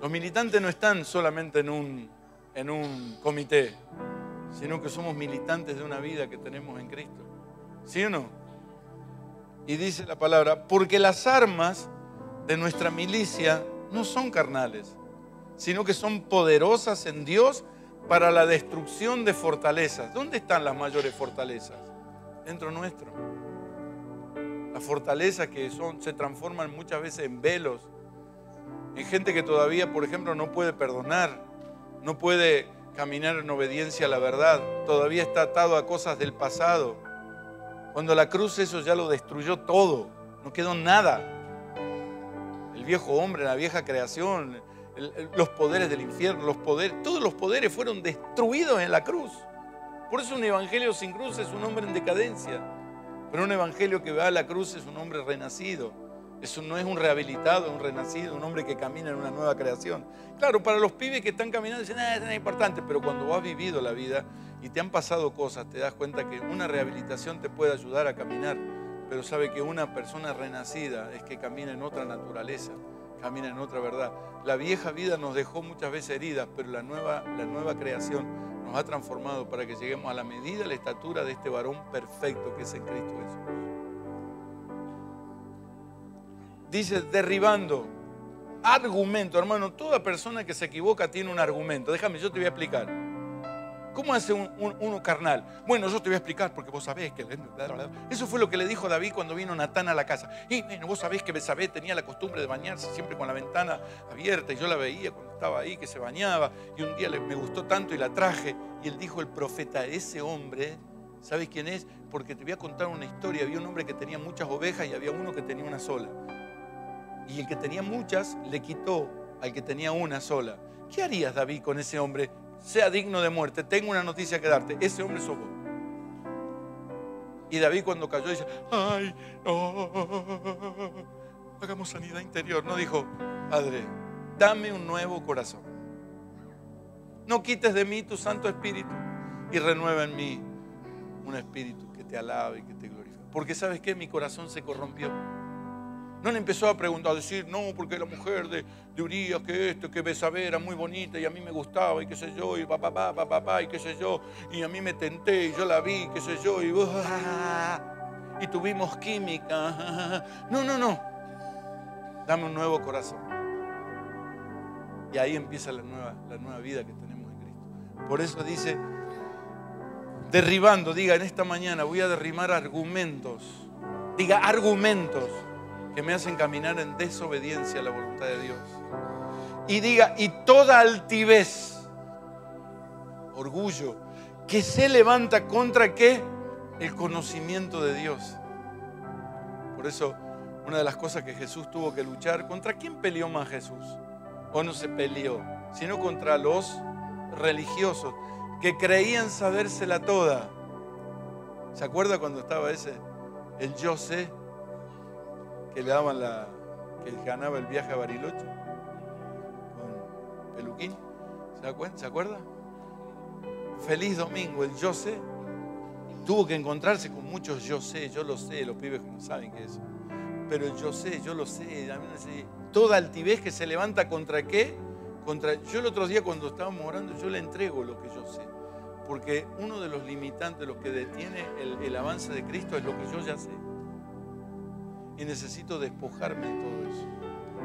Los militantes no están solamente en un en un comité, sino que somos militantes de una vida que tenemos en Cristo. ¿Sí o no? Y dice la palabra, porque las armas de nuestra milicia no son carnales, sino que son poderosas en Dios para la destrucción de fortalezas. ¿Dónde están las mayores fortalezas? Dentro nuestro. Las fortalezas que son, se transforman muchas veces en velos, en gente que todavía, por ejemplo, no puede perdonar, no puede caminar en obediencia a la verdad, todavía está atado a cosas del pasado. Cuando la cruz eso ya lo destruyó todo, no quedó nada. El viejo hombre, la vieja creación, los poderes del infierno, los poderes, todos los poderes fueron destruidos en la cruz. Por eso un evangelio sin cruz es un hombre en decadencia, pero un evangelio que va a la cruz es un hombre renacido eso no es un rehabilitado, un renacido, un hombre que camina en una nueva creación. Claro, para los pibes que están caminando dicen, ah, nada es importante, pero cuando has vivido la vida y te han pasado cosas, te das cuenta que una rehabilitación te puede ayudar a caminar, pero sabe que una persona renacida es que camina en otra naturaleza, camina en otra verdad. La vieja vida nos dejó muchas veces heridas, pero la nueva, la nueva creación nos ha transformado para que lleguemos a la medida, a la estatura de este varón perfecto que es en Cristo Jesús dice derribando argumento, hermano. Toda persona que se equivoca tiene un argumento. Déjame, yo te voy a explicar. ¿Cómo hace un, uno carnal? Bueno, yo te voy a explicar porque vos sabés que... Eso fue lo que le dijo David cuando vino Natán a la casa. Y bueno, vos sabés que Besabé tenía la costumbre de bañarse siempre con la ventana abierta y yo la veía cuando estaba ahí que se bañaba y un día me gustó tanto y la traje. Y él dijo, el profeta, ese hombre, ¿sabes quién es? Porque te voy a contar una historia. Había un hombre que tenía muchas ovejas y había uno que tenía una sola y el que tenía muchas le quitó al que tenía una sola. ¿Qué harías, David, con ese hombre? Sea digno de muerte. Tengo una noticia que darte. Ese hombre es Y David cuando cayó dice, ay, no, hagamos sanidad interior. No dijo, Padre, dame un nuevo corazón. No quites de mí tu Santo Espíritu y renueva en mí un espíritu que te alabe y que te glorifique. Porque sabes que mi corazón se corrompió. No le empezó a preguntar, a decir, no, porque la mujer de, Urias, que esto, que Besabé era muy bonita y a mí me gustaba y qué sé yo, y papá, papá, papá, y qué sé yo, y a mí me tenté y yo la vi, qué sé yo, y, ¡ah!". y tuvimos química. No, no, no. Dame un nuevo corazón. Y ahí empieza la nueva, la nueva vida que tenemos en Cristo. Por eso dice, derribando, diga, en esta mañana voy a derrimar argumentos. Diga, argumentos que me hacen caminar en desobediencia a la voluntad de Dios. Y diga, y toda altivez, orgullo, que se levanta contra qué? El conocimiento de Dios. Por eso, una de las cosas que Jesús tuvo que luchar, ¿contra quién peleó más Jesús? O no se peleó, sino contra los religiosos que creían sabérsela toda. ¿Se acuerda cuando estaba ese? El yo sé que le daban la. que ganaba el viaje a Bariloche con Peluquín. ¿Se, acuerda? Feliz domingo, el yo sé. Tuvo que encontrarse con muchos yo sé, yo lo sé, los pibes no saben qué es. Pero el yo sé, yo lo sé, toda altivez que se levanta contra qué? Contra, yo el otro día cuando estábamos orando, yo le entrego lo que yo sé. Porque uno de los limitantes, los que detiene el avance de Cristo es lo que yo ya sé. Y necesito despojarme de todo eso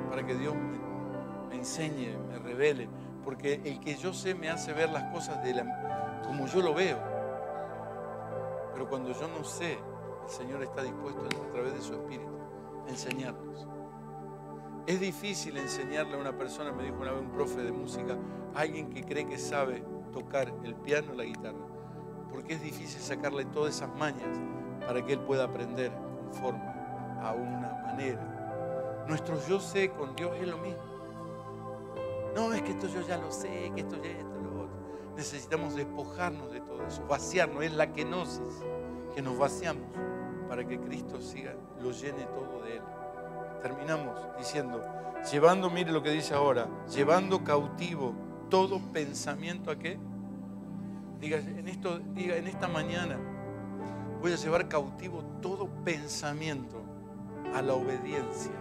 para que Dios me, enseñe, me revele. Porque el que yo sé me hace ver las cosas de la, como yo lo veo. Pero cuando yo no sé, el Señor está dispuesto a través de su Espíritu a enseñarnos. Es difícil enseñarle a una persona, me dijo una vez un profe de música, a alguien que cree que sabe tocar el piano o la guitarra, porque es difícil sacarle todas esas mañas para que él pueda aprender con forma a una manera. Nuestro yo sé con Dios es lo mismo. No, es que esto yo ya lo sé, que esto ya esto, lo otro. Necesitamos despojarnos de todo eso, vaciarnos. Es la kenosis, que nos vaciamos para que Cristo siga, lo llene todo de Él. Terminamos diciendo, llevando, mire lo que dice ahora, llevando cautivo todo pensamiento a qué? Diga, en, esto, diga, en esta mañana voy a llevar cautivo todo pensamiento a la obediencia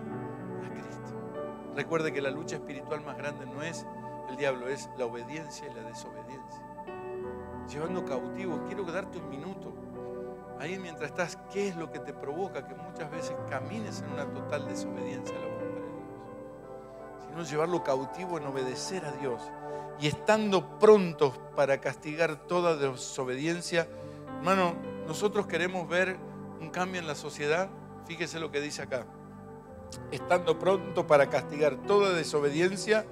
a Cristo. Recuerde que la lucha espiritual más grande no es el diablo, es la obediencia y la desobediencia. Llevando cautivo, quiero darte un minuto. Ahí mientras estás, ¿qué es lo que te provoca que muchas veces camines en una total desobediencia a la voluntad de Dios? Sino llevarlo cautivo en obedecer a Dios y estando prontos para castigar toda desobediencia. Hermano, nosotros queremos ver un cambio en la sociedad, Fíjese lo que dice acá. Estando pronto para castigar toda desobediencia,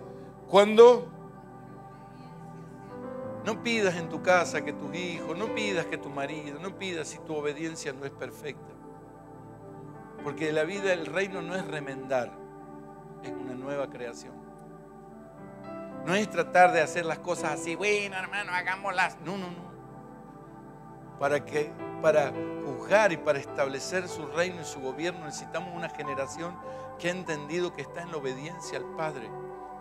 cuando no pidas en tu casa que tus hijos, no pidas que tu marido, no pidas si tu obediencia no es perfecta. Porque la vida del reino no es remendar, es una nueva creación. No es tratar de hacer las cosas así, bueno hermano, hagámoslas. No, no, no para, que, para juzgar y para establecer su reino y su gobierno necesitamos una generación que ha entendido que está en la obediencia al Padre,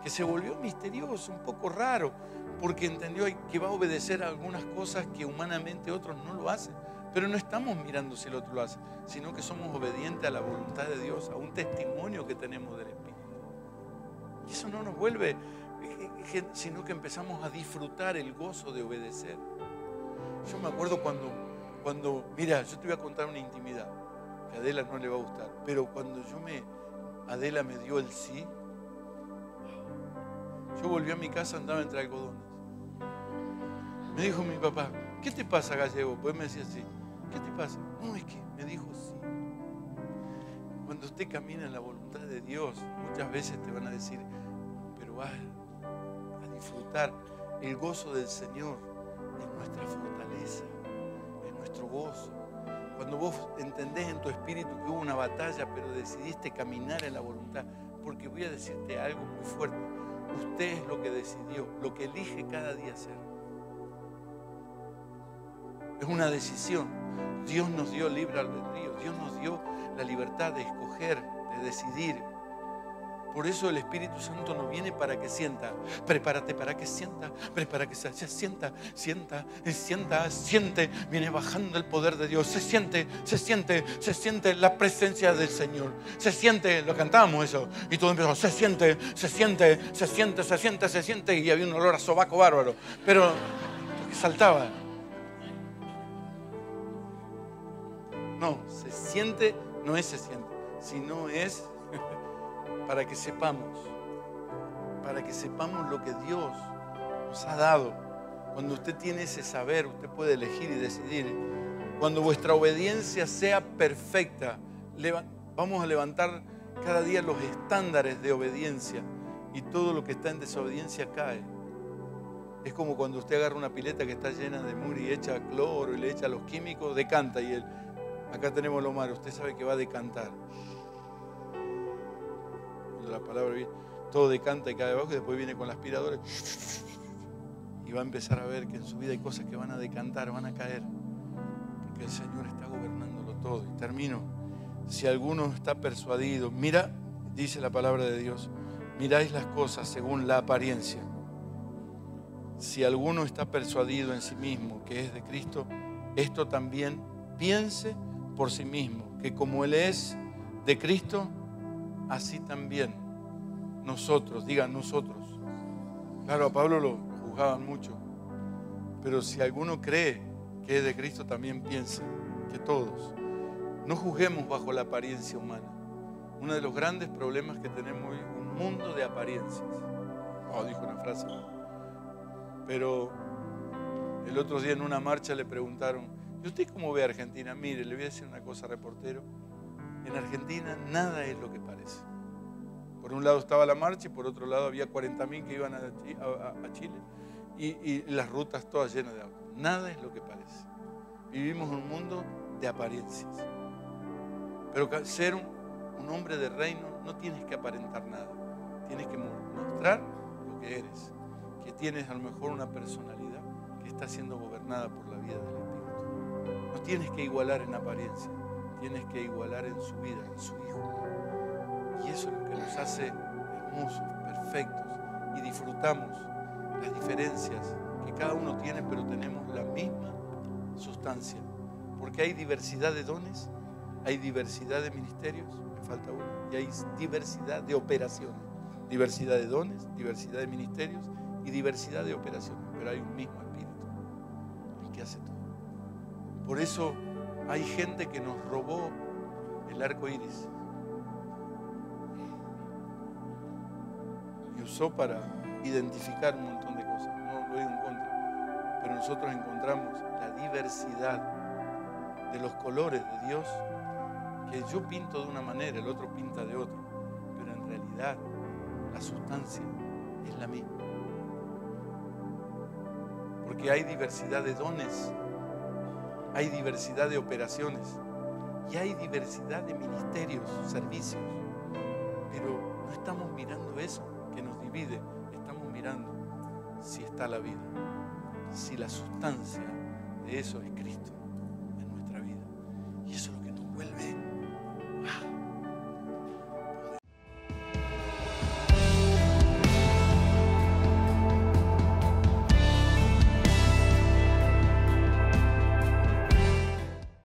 que se volvió misterioso, un poco raro, porque entendió que va a obedecer a algunas cosas que humanamente otros no lo hacen. Pero no estamos mirando si el otro lo hace, sino que somos obedientes a la voluntad de Dios, a un testimonio que tenemos del Espíritu. Y eso no nos vuelve, eh, eh, sino que empezamos a disfrutar el gozo de obedecer. Yo me acuerdo cuando, cuando, mira, yo te voy a contar una intimidad que a Adela no le va a gustar, pero cuando yo me, Adela me dio el sí, yo volví a mi casa, andaba entre algodones. Me dijo mi papá, ¿qué te pasa, gallego? Pues me decía así, ¿qué te pasa? No, es que me dijo sí. Cuando usted camina en la voluntad de Dios, muchas veces te van a decir, pero vas a disfrutar el gozo del Señor nuestra fortaleza, es nuestro gozo. Cuando vos entendés en tu espíritu que hubo una batalla, pero decidiste caminar en la voluntad, porque voy a decirte algo muy fuerte. Usted es lo que decidió, lo que elige cada día hacer. Es una decisión. Dios nos dio libre albedrío, Dios nos dio la libertad de escoger, de decidir, por eso el Espíritu Santo no viene para que sienta. Prepárate para que sienta, prepara que se sienta, sienta, sienta, siente. Viene bajando el poder de Dios. Se siente, se siente, se siente la presencia del Señor. Se siente, lo cantábamos eso. Y todo empezó, se siente, se siente, se siente, se siente, se siente. Y había un olor a sobaco bárbaro. Pero saltaba. No, se siente, no es se siente, sino es para que sepamos, para que sepamos lo que Dios nos ha dado. Cuando usted tiene ese saber, usted puede elegir y decidir. Cuando vuestra obediencia sea perfecta, vamos a levantar cada día los estándares de obediencia y todo lo que está en desobediencia cae. Es como cuando usted agarra una pileta que está llena de muri y echa cloro y le echa los químicos, decanta y acá tenemos lo malo, usted sabe que va a decantar la palabra todo decanta y cae abajo y después viene con la aspiradora y va a empezar a ver que en su vida hay cosas que van a decantar, van a caer, porque el Señor está gobernándolo todo. Y termino, si alguno está persuadido, mira, dice la palabra de Dios, miráis las cosas según la apariencia. Si alguno está persuadido en sí mismo que es de Cristo, esto también piense por sí mismo, que como Él es de Cristo, así también nosotros, digan nosotros. Claro, a Pablo lo juzgaban mucho, pero si alguno cree que es de Cristo, también piensa que todos. No juzguemos bajo la apariencia humana. Uno de los grandes problemas que tenemos hoy, un mundo de apariencias. Oh, dijo una frase. Pero el otro día en una marcha le preguntaron, ¿y usted cómo ve Argentina? Mire, le voy a decir una cosa, reportero en Argentina nada es lo que parece. Por un lado estaba la marcha y por otro lado había 40.000 que iban a, Chile y, las rutas todas llenas de agua. Nada es lo que parece. Vivimos un mundo de apariencias. Pero ser un, un hombre de reino no tienes que aparentar nada. Tienes que mostrar lo que eres. Que tienes a lo mejor una personalidad que está siendo gobernada por la vida del Espíritu. No tienes que igualar en apariencia tienes que igualar en su vida, en su Hijo. Y eso es lo que nos hace hermosos, perfectos y disfrutamos las diferencias que cada uno tiene, pero tenemos la misma sustancia. Porque hay diversidad de dones, hay diversidad de ministerios, me falta uno, y hay diversidad de operaciones. Diversidad de dones, diversidad de ministerios y diversidad de operaciones, pero hay un mismo espíritu, Y que hace todo. Por eso hay gente que nos robó el arco iris y usó para identificar un montón de cosas. No lo digo en contra, pero nosotros encontramos la diversidad de los colores de Dios que yo pinto de una manera, el otro pinta de otro, pero en realidad la sustancia es la misma. Porque hay diversidad de dones hay diversidad de operaciones y hay diversidad de ministerios, servicios, pero no estamos mirando eso que nos divide, estamos mirando si está la vida, si la sustancia de eso es Cristo.